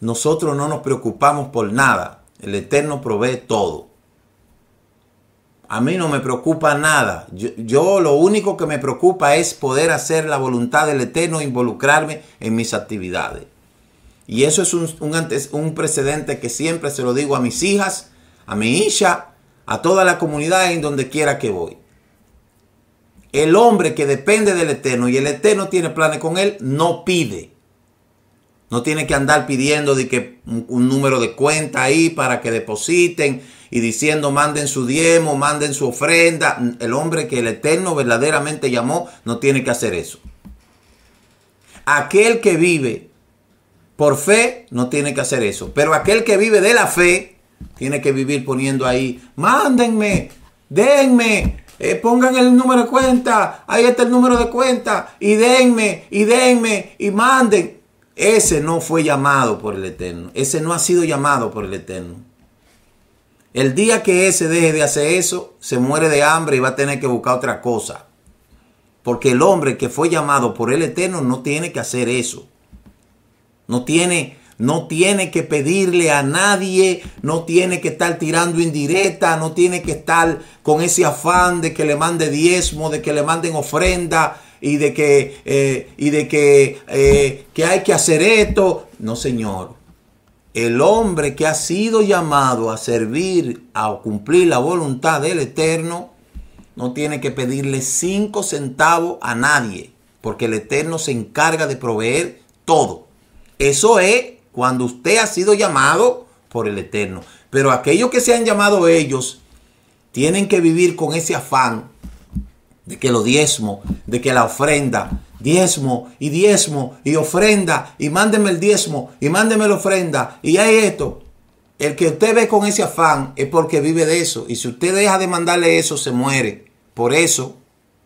Nosotros no nos preocupamos por nada. El Eterno provee todo. A mí no me preocupa nada. Yo, lo único que me preocupa es poder hacer la voluntad del Eterno, involucrarme en mis actividades. Y eso es un, un precedente que siempre se lo digo a mis hijas, a mi hija, a toda la comunidad en donde quiera que voy. El hombre que depende del Eterno y el Eterno tiene planes con él, no pide. No tiene que andar pidiendo de que un número de cuenta ahí para que depositen y diciendo manden su diemo, manden su ofrenda. El hombre que el Eterno verdaderamente llamó no tiene que hacer eso. Aquel que vive por fe no tiene que hacer eso. Pero aquel que vive de la fe tiene que vivir poniendo ahí, mándenme, denme, eh, pongan el número de cuenta, ahí está el número de cuenta, y denme, y denme, y manden. Ese no fue llamado por el Eterno. Ese no ha sido llamado por el Eterno. El día que ese deje de hacer eso, se muere de hambre y va a tener que buscar otra cosa. Porque el hombre que fue llamado por el Eterno no tiene que hacer eso. No tiene, no tiene que pedirle a nadie, no tiene que estar tirando indirecta, no tiene que estar con ese afán de que le mande diezmo, de que le manden ofrenda y de que, eh, y de que, eh, que hay que hacer esto. No, señor el hombre que ha sido llamado a servir, a cumplir la voluntad del Eterno, no tiene que pedirle cinco centavos a nadie, porque el Eterno se encarga de proveer todo. Eso es cuando usted ha sido llamado por el Eterno. Pero aquellos que se han llamado ellos tienen que vivir con ese afán de que lo diezmo, de que la ofrenda, diezmo y diezmo y ofrenda y mándeme el diezmo y mándeme la ofrenda y hay esto. El que usted ve con ese afán es porque vive de eso y si usted deja de mandarle eso se muere. Por eso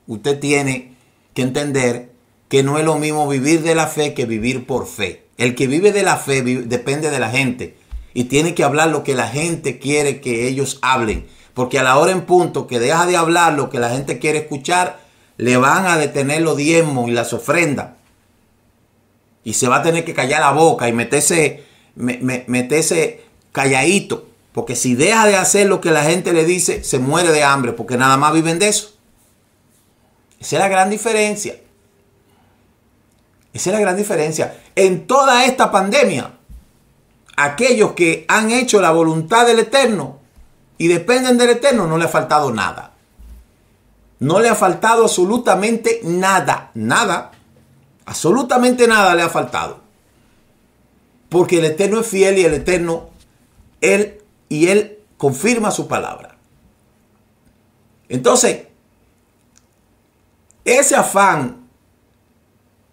usted tiene que entender que no es lo mismo vivir de la fe que vivir por fe. El que vive de la fe depende de la gente y tiene que hablar lo que la gente quiere que ellos hablen. Porque a la hora en punto que deja de hablar lo que la gente quiere escuchar, le van a detener los diezmos y las ofrendas. Y se va a tener que callar la boca y meterse, calladito. Porque si deja de hacer lo que la gente le dice, se muere de hambre, porque nada más viven de eso. Esa es la gran diferencia. Esa es la gran diferencia. En toda esta pandemia, aquellos que han hecho la voluntad del Eterno y dependen del Eterno, no le ha faltado nada. No le ha faltado absolutamente nada, nada. Absolutamente nada le ha faltado. Porque el Eterno es fiel y el Eterno, Él y Él confirma su palabra. Entonces, ese afán,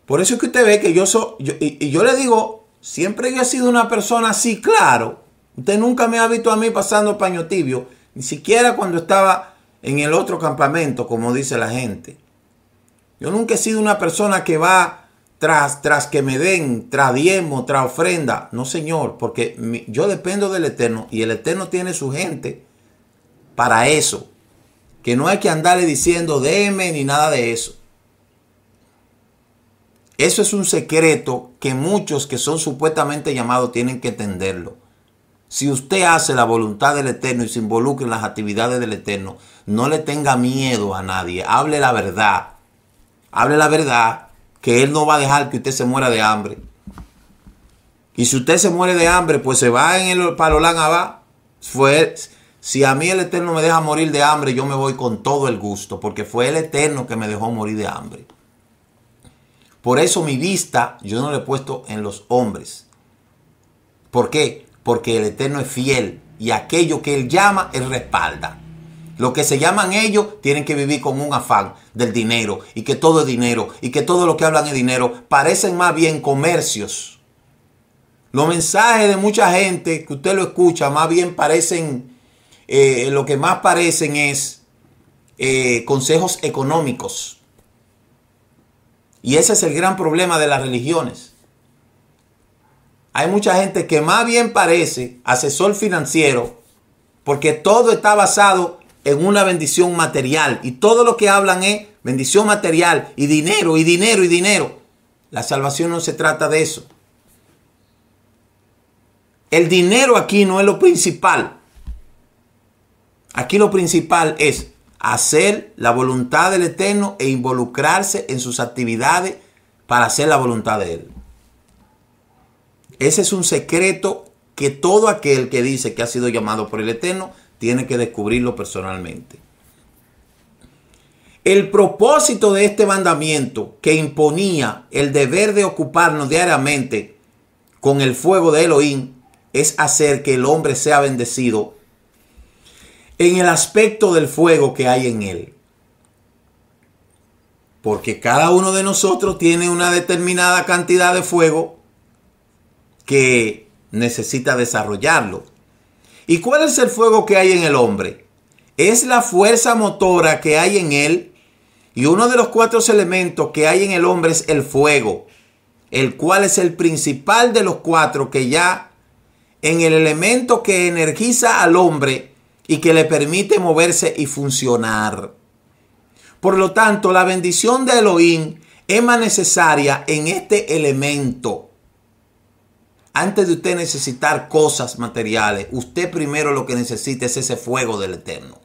por eso es que usted ve que yo soy, y, y yo le digo, siempre yo he sido una persona así, claro, Usted nunca me ha visto a mí pasando paño tibio, ni siquiera cuando estaba en el otro campamento, como dice la gente. Yo nunca he sido una persona que va tras, tras que me den, tras diezmo, tras ofrenda. No, señor, porque yo dependo del Eterno y el Eterno tiene su gente para eso. Que no hay que andarle diciendo déme ni nada de eso. Eso es un secreto que muchos que son supuestamente llamados tienen que entenderlo. Si usted hace la voluntad del Eterno y se involucra en las actividades del Eterno, no le tenga miedo a nadie. Hable la verdad. Hable la verdad que Él no va a dejar que usted se muera de hambre. Y si usted se muere de hambre, pues se va en el palolán va. Fue, si a mí el Eterno me deja morir de hambre, yo me voy con todo el gusto, porque fue el Eterno que me dejó morir de hambre. Por eso mi vista yo no le he puesto en los hombres. ¿Por qué? porque el Eterno es fiel y aquello que Él llama, Él respalda. Lo que se llaman ellos tienen que vivir con un afán del dinero y que todo es dinero y que todo lo que hablan es dinero. Parecen más bien comercios. Los mensajes de mucha gente que usted lo escucha, más bien parecen, eh, lo que más parecen es eh, consejos económicos. Y ese es el gran problema de las religiones hay mucha gente que más bien parece asesor financiero porque todo está basado en una bendición material y todo lo que hablan es bendición material y dinero y dinero y dinero. La salvación no se trata de eso. El dinero aquí no es lo principal. Aquí lo principal es hacer la voluntad del Eterno e involucrarse en sus actividades para hacer la voluntad de Él. Ese es un secreto que todo aquel que dice que ha sido llamado por el Eterno tiene que descubrirlo personalmente. El propósito de este mandamiento que imponía el deber de ocuparnos diariamente con el fuego de Elohim es hacer que el hombre sea bendecido en el aspecto del fuego que hay en él. Porque cada uno de nosotros tiene una determinada cantidad de fuego que necesita desarrollarlo. ¿Y cuál es el fuego que hay en el hombre? Es la fuerza motora que hay en él. Y uno de los cuatro elementos que hay en el hombre es el fuego, el cual es el principal de los cuatro que ya en el elemento que energiza al hombre y que le permite moverse y funcionar. Por lo tanto, la bendición de Elohim es más necesaria en este elemento antes de usted necesitar cosas materiales, usted primero lo que necesita es ese fuego del Eterno.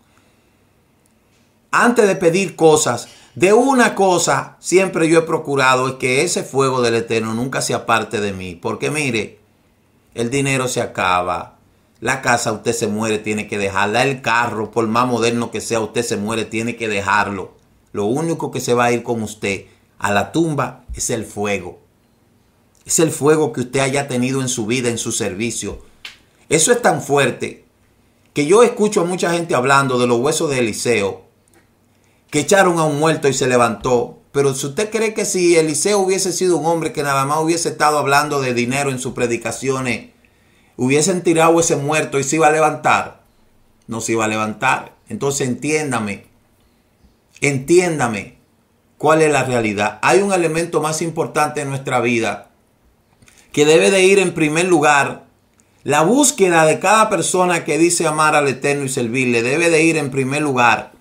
Antes de pedir cosas, de una cosa siempre yo he procurado es que ese fuego del Eterno nunca se aparte de mí. Porque mire, el dinero se acaba, la casa usted se muere, tiene que dejarla, el carro, por más moderno que sea, usted se muere, tiene que dejarlo. Lo único que se va a ir con usted a la tumba es el fuego es el fuego que usted haya tenido en su vida, en su servicio. Eso es tan fuerte que yo escucho a mucha gente hablando de los huesos de Eliseo, que echaron a un muerto y se levantó. Pero si usted cree que si Eliseo hubiese sido un hombre que nada más hubiese estado hablando de dinero en sus predicaciones, hubiesen tirado ese muerto y se iba a levantar, no se iba a levantar. Entonces entiéndame, entiéndame cuál es la realidad. Hay un elemento más importante en nuestra vida que debe de ir en primer lugar. La búsqueda de cada persona que dice amar al Eterno y servirle debe de ir en primer lugar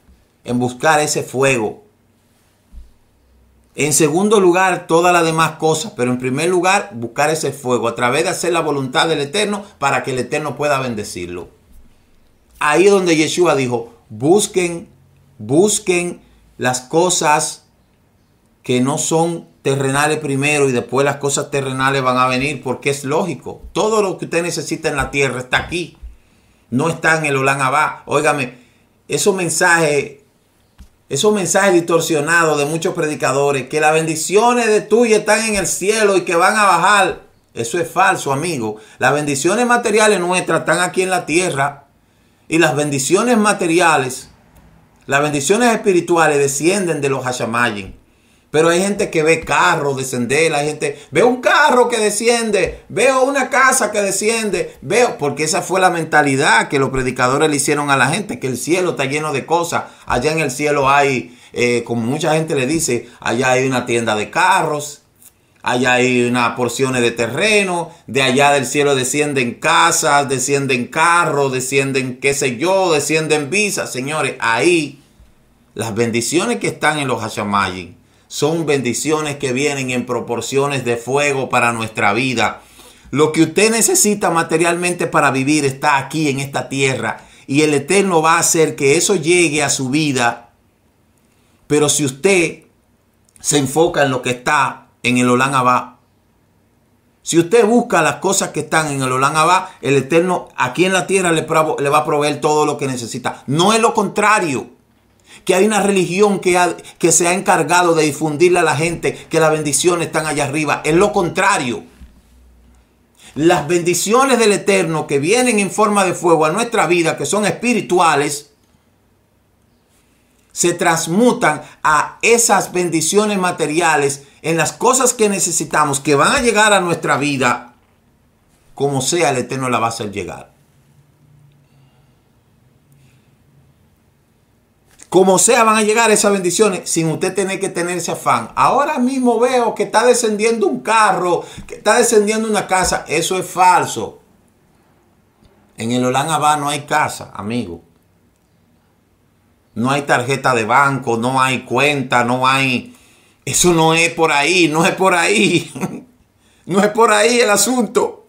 en buscar ese fuego. En segundo lugar, todas las demás cosas, pero en primer lugar, buscar ese fuego a través de hacer la voluntad del Eterno para que el Eterno pueda bendecirlo. Ahí es donde Yeshua dijo, busquen, busquen las cosas que no son terrenales primero y después las cosas terrenales van a venir porque es lógico. Todo lo que usted necesita en la tierra está aquí. No está en el Olán Abá. Óigame, esos mensajes, esos mensajes distorsionados de muchos predicadores, que las bendiciones de tuya están en el cielo y que van a bajar. Eso es falso, amigo. Las bendiciones materiales nuestras están aquí en la tierra. Y las bendiciones materiales, las bendiciones espirituales descienden de los Hashamayim. Pero hay gente que ve carros descender, hay gente, ve un carro que desciende, veo una casa que desciende, veo, porque esa fue la mentalidad que los predicadores le hicieron a la gente, que el cielo está lleno de cosas. Allá en el cielo hay, eh, como mucha gente le dice, allá hay una tienda de carros, allá hay unas porciones de terreno, de allá del cielo descienden casas, descienden carros, descienden qué sé yo, descienden visas, señores, ahí las bendiciones que están en los Hashamayin son bendiciones que vienen en proporciones de fuego para nuestra vida. Lo que usted necesita materialmente para vivir está aquí en esta tierra y el Eterno va a hacer que eso llegue a su vida. Pero si usted se enfoca en lo que está en el Olán Abá, si usted busca las cosas que están en el Olán Abá, el Eterno aquí en la tierra le, le va a proveer todo lo que necesita. No es lo contrario que hay una religión que, que se ha encargado de difundirle a la gente que las bendiciones están allá arriba. Es lo contrario. Las bendiciones del Eterno que vienen en forma de fuego a nuestra vida, que son espirituales, se transmutan a esas bendiciones materiales en las cosas que necesitamos, que van a llegar a nuestra vida, como sea el Eterno la va a hacer llegar. Como sea, van a llegar esas bendiciones sin usted tener que tener ese afán. Ahora mismo veo que está descendiendo un carro, que está descendiendo una casa. Eso es falso. En el Holanda no hay casa, amigo. No hay tarjeta de banco, no hay cuenta, no hay... Eso no es por ahí, no es por ahí. no es por ahí el asunto.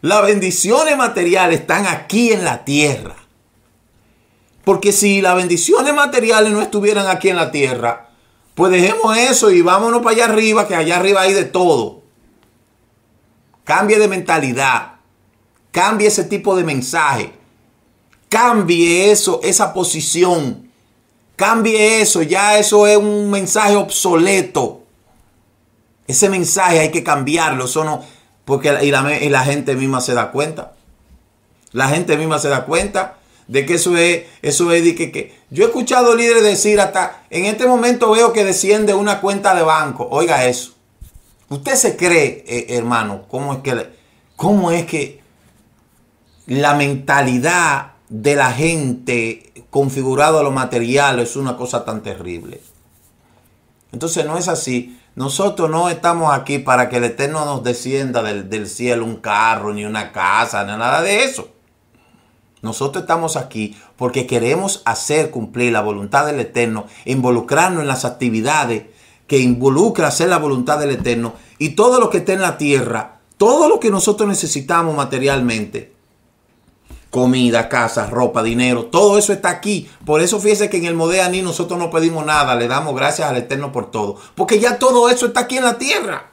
Las bendiciones materiales están aquí en la tierra. Porque si las bendiciones materiales no estuvieran aquí en la tierra, pues dejemos eso y vámonos para allá arriba, que allá arriba hay de todo. Cambie de mentalidad. Cambie ese tipo de mensaje. Cambie eso, esa posición. Cambie eso. Ya eso es un mensaje obsoleto. Ese mensaje hay que cambiarlo. Porque la gente misma se da cuenta. La gente misma se da cuenta de que eso es, eso es, de que, que, yo he escuchado líderes decir hasta, en este momento veo que desciende una cuenta de banco, oiga eso. ¿Usted se cree, eh, hermano, cómo es, que, cómo es que la mentalidad de la gente configurada a lo material es una cosa tan terrible? Entonces no es así. Nosotros no estamos aquí para que el Eterno nos descienda del, del cielo un carro, ni una casa, ni nada de eso. Nosotros estamos aquí porque queremos hacer cumplir la voluntad del Eterno, involucrarnos en las actividades que involucra hacer la voluntad del Eterno y todo lo que está en la tierra, todo lo que nosotros necesitamos materialmente. Comida, casa, ropa, dinero, todo eso está aquí. Por eso fíjese que en el Modeani nosotros no pedimos nada, le damos gracias al Eterno por todo. Porque ya todo eso está aquí en la tierra.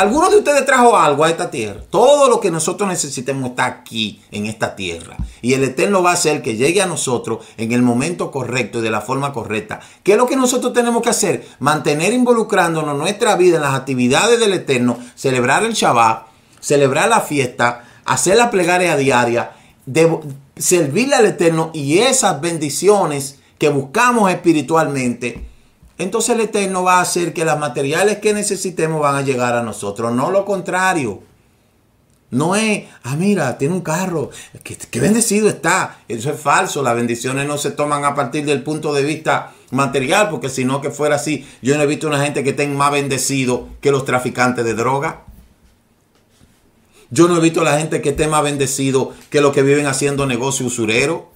Algunos de ustedes trajo algo a esta tierra. Todo lo que nosotros necesitemos está aquí, en esta tierra. Y el Eterno va a hacer que llegue a nosotros en el momento correcto y de la forma correcta. ¿Qué es lo que nosotros tenemos que hacer? Mantener involucrándonos nuestra vida en las actividades del Eterno, celebrar el Shabbat, celebrar la fiesta, hacer la plegaria diaria, servirle al Eterno y esas bendiciones que buscamos espiritualmente entonces el Eterno va a hacer que los materiales que necesitemos van a llegar a nosotros, no lo contrario. No es, ah, mira, tiene un carro, qué, bendecido está. Eso es falso. Las bendiciones no se toman a partir del punto de vista material, porque si no que fuera así, yo no he visto una gente que esté más bendecido que los traficantes de droga. Yo no he visto a la gente que esté más bendecido que los que viven haciendo negocio usurero.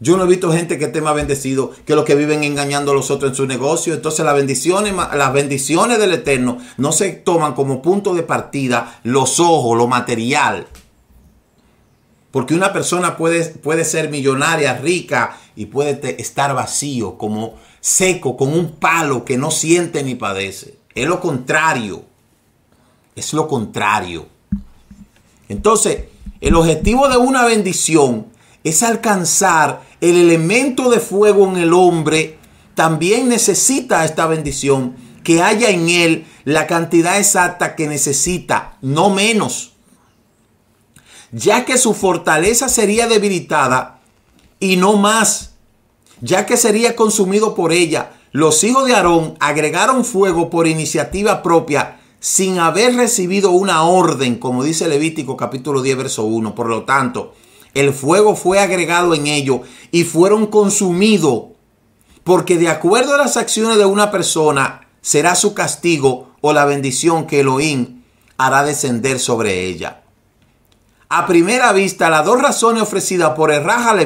Yo no he visto gente que esté más bendecido que los que viven engañando a los otros en su negocio. Entonces las bendiciones, las bendiciones del Eterno no se toman como punto de partida los ojos, lo material. Porque una persona puede, puede ser millonaria, rica y puede estar vacío, como seco, con un palo que no siente ni padece. Es lo contrario. Es lo contrario. Entonces, el objetivo de una bendición es alcanzar el elemento de fuego en el hombre también necesita esta bendición, que haya en él la cantidad exacta que necesita, no menos, ya que su fortaleza sería debilitada y no más, ya que sería consumido por ella. Los hijos de Aarón agregaron fuego por iniciativa propia sin haber recibido una orden, como dice Levítico capítulo 10, verso 1. Por lo tanto, el fuego fue agregado en ellos y fueron consumidos, porque de acuerdo a las acciones de una persona será su castigo o la bendición que Elohim hará descender sobre ella. A primera vista, las dos razones ofrecidas por el Raja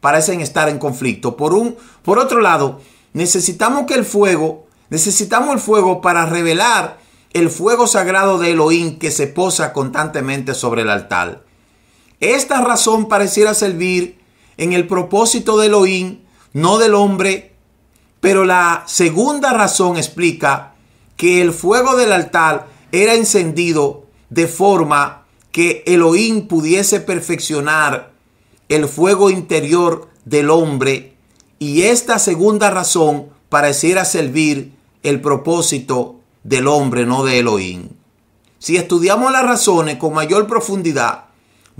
parecen estar en conflicto. Por, un, por otro lado, necesitamos que el fuego, necesitamos el fuego para revelar el fuego sagrado de Elohim que se posa constantemente sobre el altar. Esta razón pareciera servir en el propósito de Elohim, no del hombre, pero la segunda razón explica que el fuego del altar era encendido de forma que Elohim pudiese perfeccionar el fuego interior del hombre y esta segunda razón pareciera servir el propósito del hombre, no de Elohim. Si estudiamos las razones con mayor profundidad,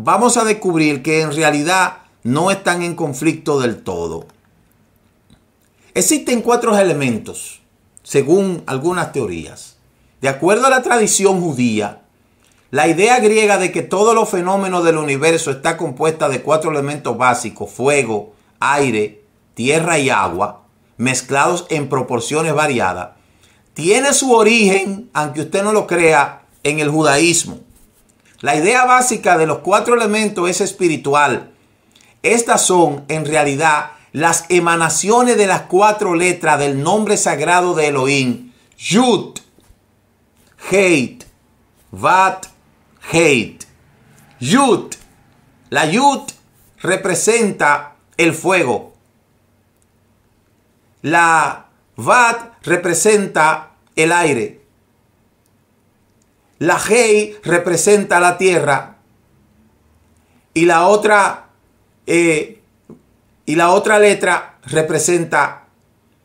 vamos a descubrir que en realidad no están en conflicto del todo. Existen cuatro elementos, según algunas teorías. De acuerdo a la tradición judía, la idea griega de que todos los fenómenos del universo está compuesta de cuatro elementos básicos, fuego, aire, tierra y agua, mezclados en proporciones variadas, tiene su origen, aunque usted no lo crea, en el judaísmo. La idea básica de los cuatro elementos es espiritual. Estas son, en realidad, las emanaciones de las cuatro letras del nombre sagrado de Elohim. Yud, hate, Vat, hate. Yud. La Yud representa el fuego. La Vat representa el aire. La Hei representa la tierra y la otra, eh, y la otra letra representa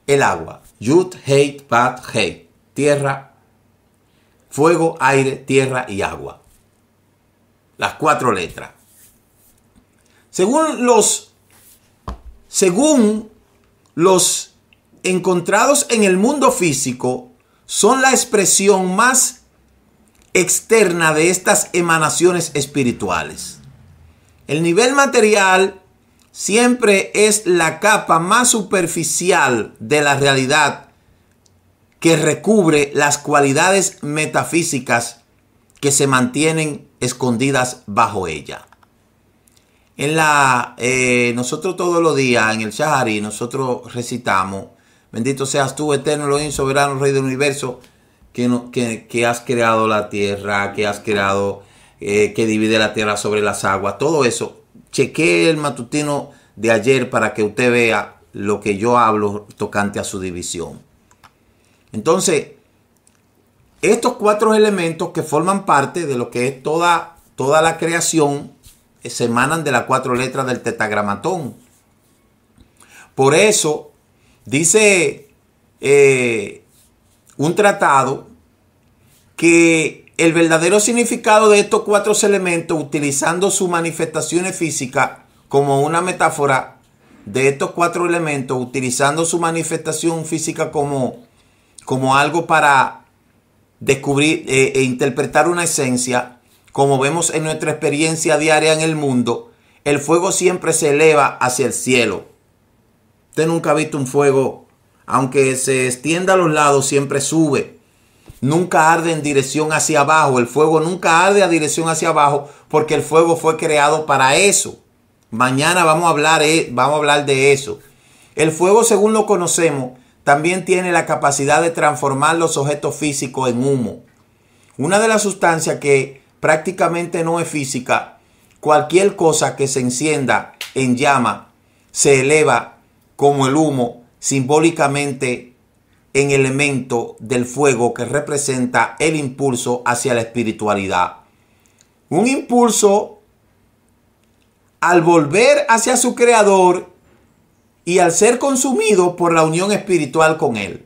el agua. Yud, Hei, Pat, Hei. Tierra, fuego, aire, tierra y agua. Las cuatro letras. Según los, según los encontrados en el mundo físico, son la expresión más externa de estas emanaciones espirituales. El nivel material siempre es la capa más superficial de la realidad que recubre las cualidades metafísicas que se mantienen escondidas bajo ella. En la, eh, nosotros todos los días en el Shahari, nosotros recitamos, bendito seas tú, eterno, Lo soberano, rey del universo, que, que, has creado la tierra, que has creado, eh, que divide la tierra sobre las aguas, todo eso. Chequee el matutino de ayer para que usted vea lo que yo hablo tocante a su división. Entonces, estos cuatro elementos que forman parte de lo que es toda, toda la creación eh, se emanan de las cuatro letras del tetagramatón. Por eso dice eh, un tratado que el verdadero significado de estos cuatro elementos, utilizando sus manifestaciones físicas como una metáfora de estos cuatro elementos, utilizando su manifestación física como, como algo para descubrir eh, e interpretar una esencia, como vemos en nuestra experiencia diaria en el mundo, el fuego siempre se eleva hacia el cielo. Usted nunca ha visto un fuego aunque se extienda a los lados, siempre sube. Nunca arde en dirección hacia abajo. El fuego nunca arde a dirección hacia abajo porque el fuego fue creado para eso. Mañana vamos a hablar, eh, vamos a hablar de eso. El fuego, según lo conocemos, también tiene la capacidad de transformar los objetos físicos en humo. Una de las sustancias que prácticamente no es física, cualquier cosa que se encienda en llama se eleva como el humo simbólicamente en elemento del fuego que representa el impulso hacia la espiritualidad. Un impulso al volver hacia su creador y al ser consumido por la unión espiritual con él.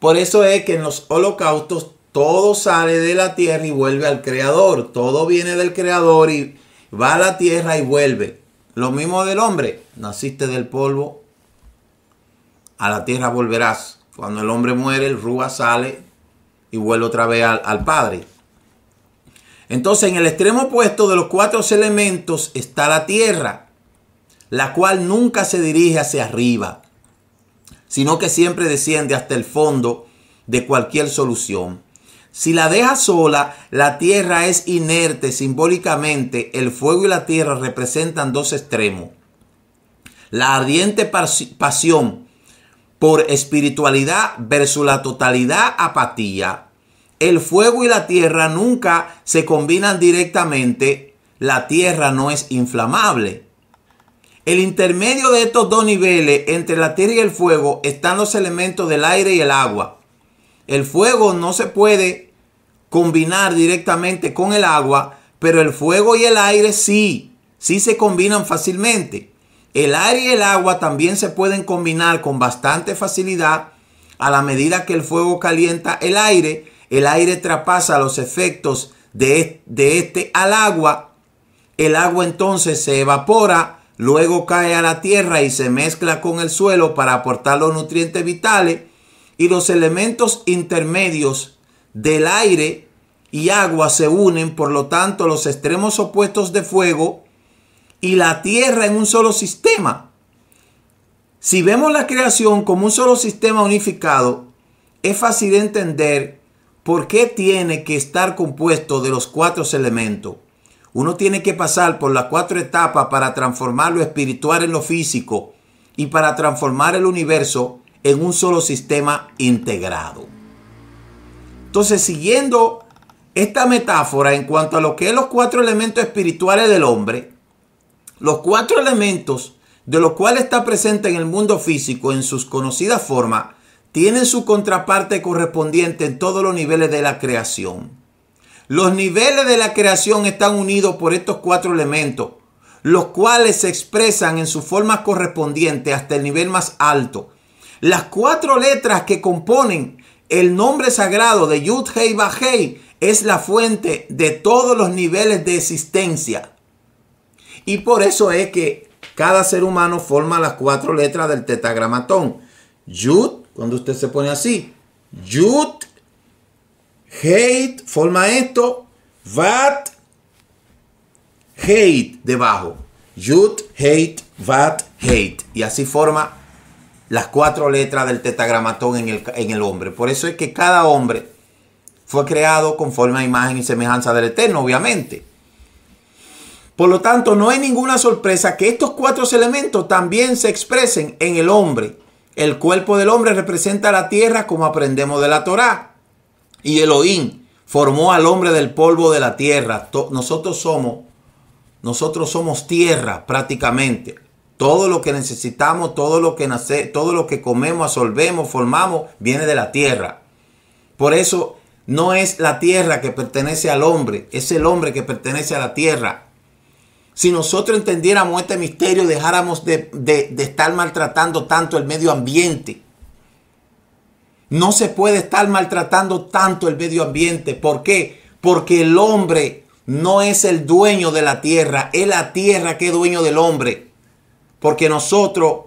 Por eso es que en los holocaustos todo sale de la tierra y vuelve al creador. Todo viene del creador y va a la tierra y vuelve. Lo mismo del hombre. Naciste del polvo, a la tierra volverás. Cuando el hombre muere, el Rúa sale y vuelve otra vez al, al Padre. Entonces, en el extremo opuesto de los cuatro elementos está la tierra, la cual nunca se dirige hacia arriba, sino que siempre desciende hasta el fondo de cualquier solución. Si la deja sola, la tierra es inerte. Simbólicamente, el fuego y la tierra representan dos extremos. La ardiente pasión por espiritualidad versus la totalidad apatía. El fuego y la tierra nunca se combinan directamente. La tierra no es inflamable. El intermedio de estos dos niveles entre la tierra y el fuego están los elementos del aire y el agua. El fuego no se puede combinar directamente con el agua, pero el fuego y el aire sí, sí se combinan fácilmente. El aire y el agua también se pueden combinar con bastante facilidad. A la medida que el fuego calienta el aire, el aire traspasa los efectos de, e, de este al agua. El agua entonces se evapora, luego cae a la tierra y se mezcla con el suelo para aportar los nutrientes vitales y los elementos intermedios del aire y agua se unen, por lo tanto los extremos opuestos de fuego y la tierra en un solo sistema. Si vemos la creación como un solo sistema unificado, es fácil entender por qué tiene que estar compuesto de los cuatro elementos. Uno tiene que pasar por las cuatro etapas para transformar lo espiritual en lo físico y para transformar el universo en un solo sistema integrado. Entonces, siguiendo esta metáfora en cuanto a lo que es los cuatro elementos espirituales del hombre, los cuatro elementos de los cuales está presente en el mundo físico en sus conocidas formas, tienen su contraparte correspondiente en todos los niveles de la creación. Los niveles de la creación están unidos por estos cuatro elementos, los cuales se expresan en su forma correspondiente hasta el nivel más alto. Las cuatro letras que componen el nombre sagrado de Yud Hei Hey es la fuente de todos los niveles de existencia. Y por eso es que cada ser humano forma las cuatro letras del tetagramatón. Yud, cuando usted se pone así. Yud, hate, forma esto. Vat, hate, debajo. Yud, hate, vat, hate. Y así forma las cuatro letras del tetagramatón en el, en el hombre. Por eso es que cada hombre fue creado conforme a imagen y semejanza del Eterno, obviamente. Por lo tanto, no hay ninguna sorpresa que estos cuatro elementos también se expresen en el hombre. El cuerpo del hombre representa la tierra como aprendemos de la Torá. Y Elohim formó al hombre del polvo de la tierra. Nosotros somos nosotros somos tierra prácticamente. Todo lo que necesitamos, todo lo que nace, todo lo que comemos, absorbemos, formamos viene de la tierra. Por eso no es la tierra que pertenece al hombre, es el hombre que pertenece a la tierra. Si nosotros entendiéramos este misterio, dejáramos de, de, estar maltratando tanto el medio ambiente. No se puede estar maltratando tanto el medio ambiente. ¿Por qué? Porque el hombre no es el dueño de la tierra, es la tierra que es dueño del hombre. Porque nosotros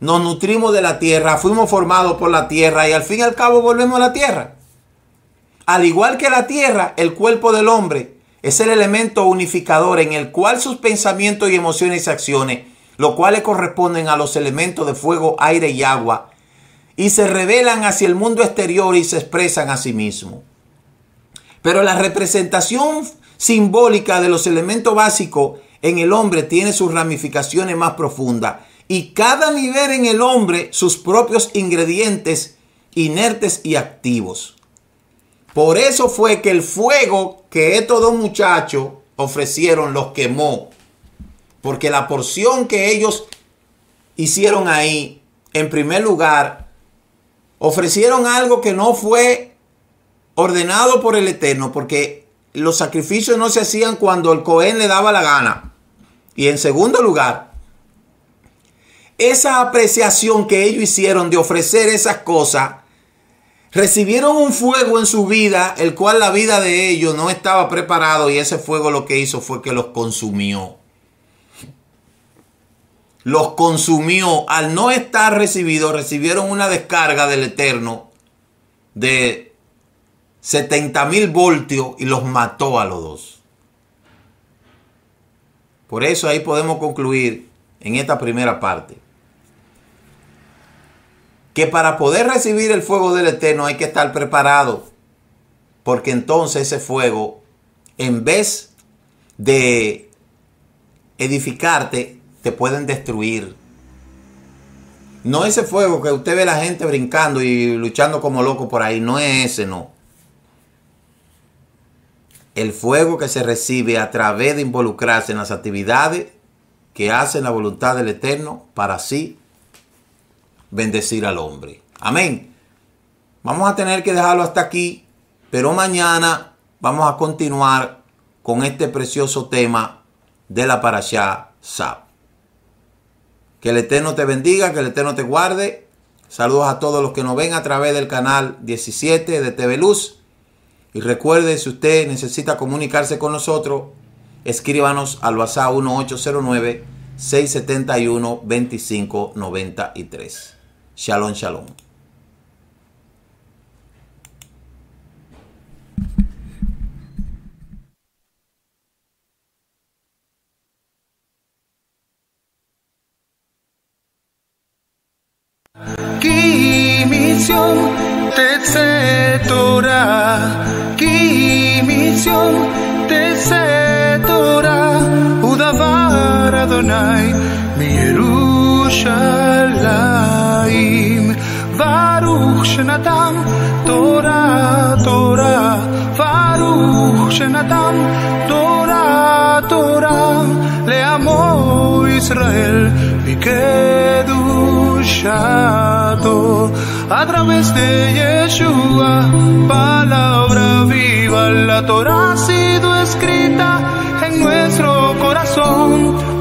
nos nutrimos de la tierra, fuimos formados por la tierra y al fin y al cabo volvemos a la tierra. Al igual que la tierra, el cuerpo del hombre es el elemento unificador en el cual sus pensamientos y emociones y acciones, lo cuales corresponden a los elementos de fuego, aire y agua, y se revelan hacia el mundo exterior y se expresan a sí mismo. Pero la representación simbólica de los elementos básicos en el hombre tiene sus ramificaciones más profundas y cada nivel en el hombre sus propios ingredientes inertes y activos. Por eso fue que el fuego que estos dos muchachos ofrecieron los quemó. Porque la porción que ellos hicieron ahí, en primer lugar, ofrecieron algo que no fue ordenado por el Eterno, porque los sacrificios no se hacían cuando el Cohen le daba la gana. Y en segundo lugar, esa apreciación que ellos hicieron de ofrecer esas cosas Recibieron un fuego en su vida, el cual la vida de ellos no estaba preparado y ese fuego lo que hizo fue que los consumió. Los consumió. Al no estar recibidos, recibieron una descarga del Eterno de 70.000 mil voltios y los mató a los dos. Por eso ahí podemos concluir en esta primera parte que para poder recibir el fuego del Eterno hay que estar preparado. Porque entonces ese fuego, en vez de edificarte, te pueden destruir. No ese fuego que usted ve la gente brincando y luchando como loco por ahí, no es ese, no. El fuego que se recibe a través de involucrarse en las actividades que hacen la voluntad del Eterno para sí bendecir al hombre. Amén. Vamos a tener que dejarlo hasta aquí, pero mañana vamos a continuar con este precioso tema de la Parashá Sab. Que el Eterno te bendiga, que el Eterno te guarde. Saludos a todos los que nos ven a través del canal 17 de TV Luz. Y recuerde, si usted necesita comunicarse con nosotros, escríbanos al WhatsApp 1809 671 2593. Shalom, shalom. Ki misión te se Torah, ki misión te se Torah, udavar Adonai, mi Yerushalayim. Faruch Shenatam Torah, Torah. Faruch Shenatam Torah, Torah. Le amó Israel y Kedushato. A través de Yeshua, palabra viva, la Torah ha sido escrita en nuestro corazón.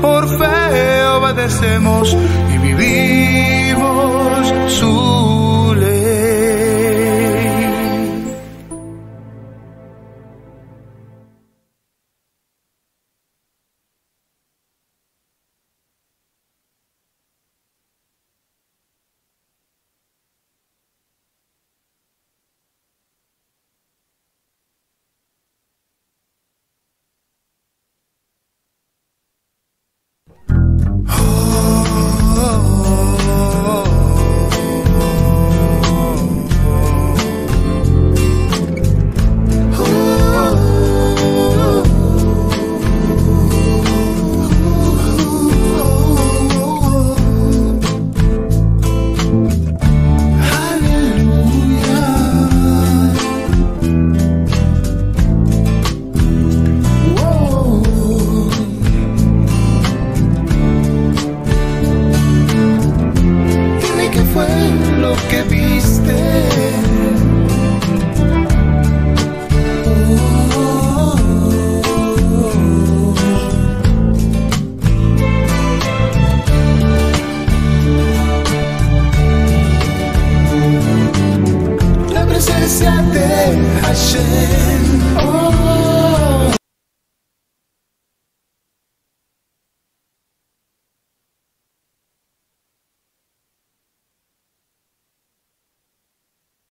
Por fe obedecemos y vivimos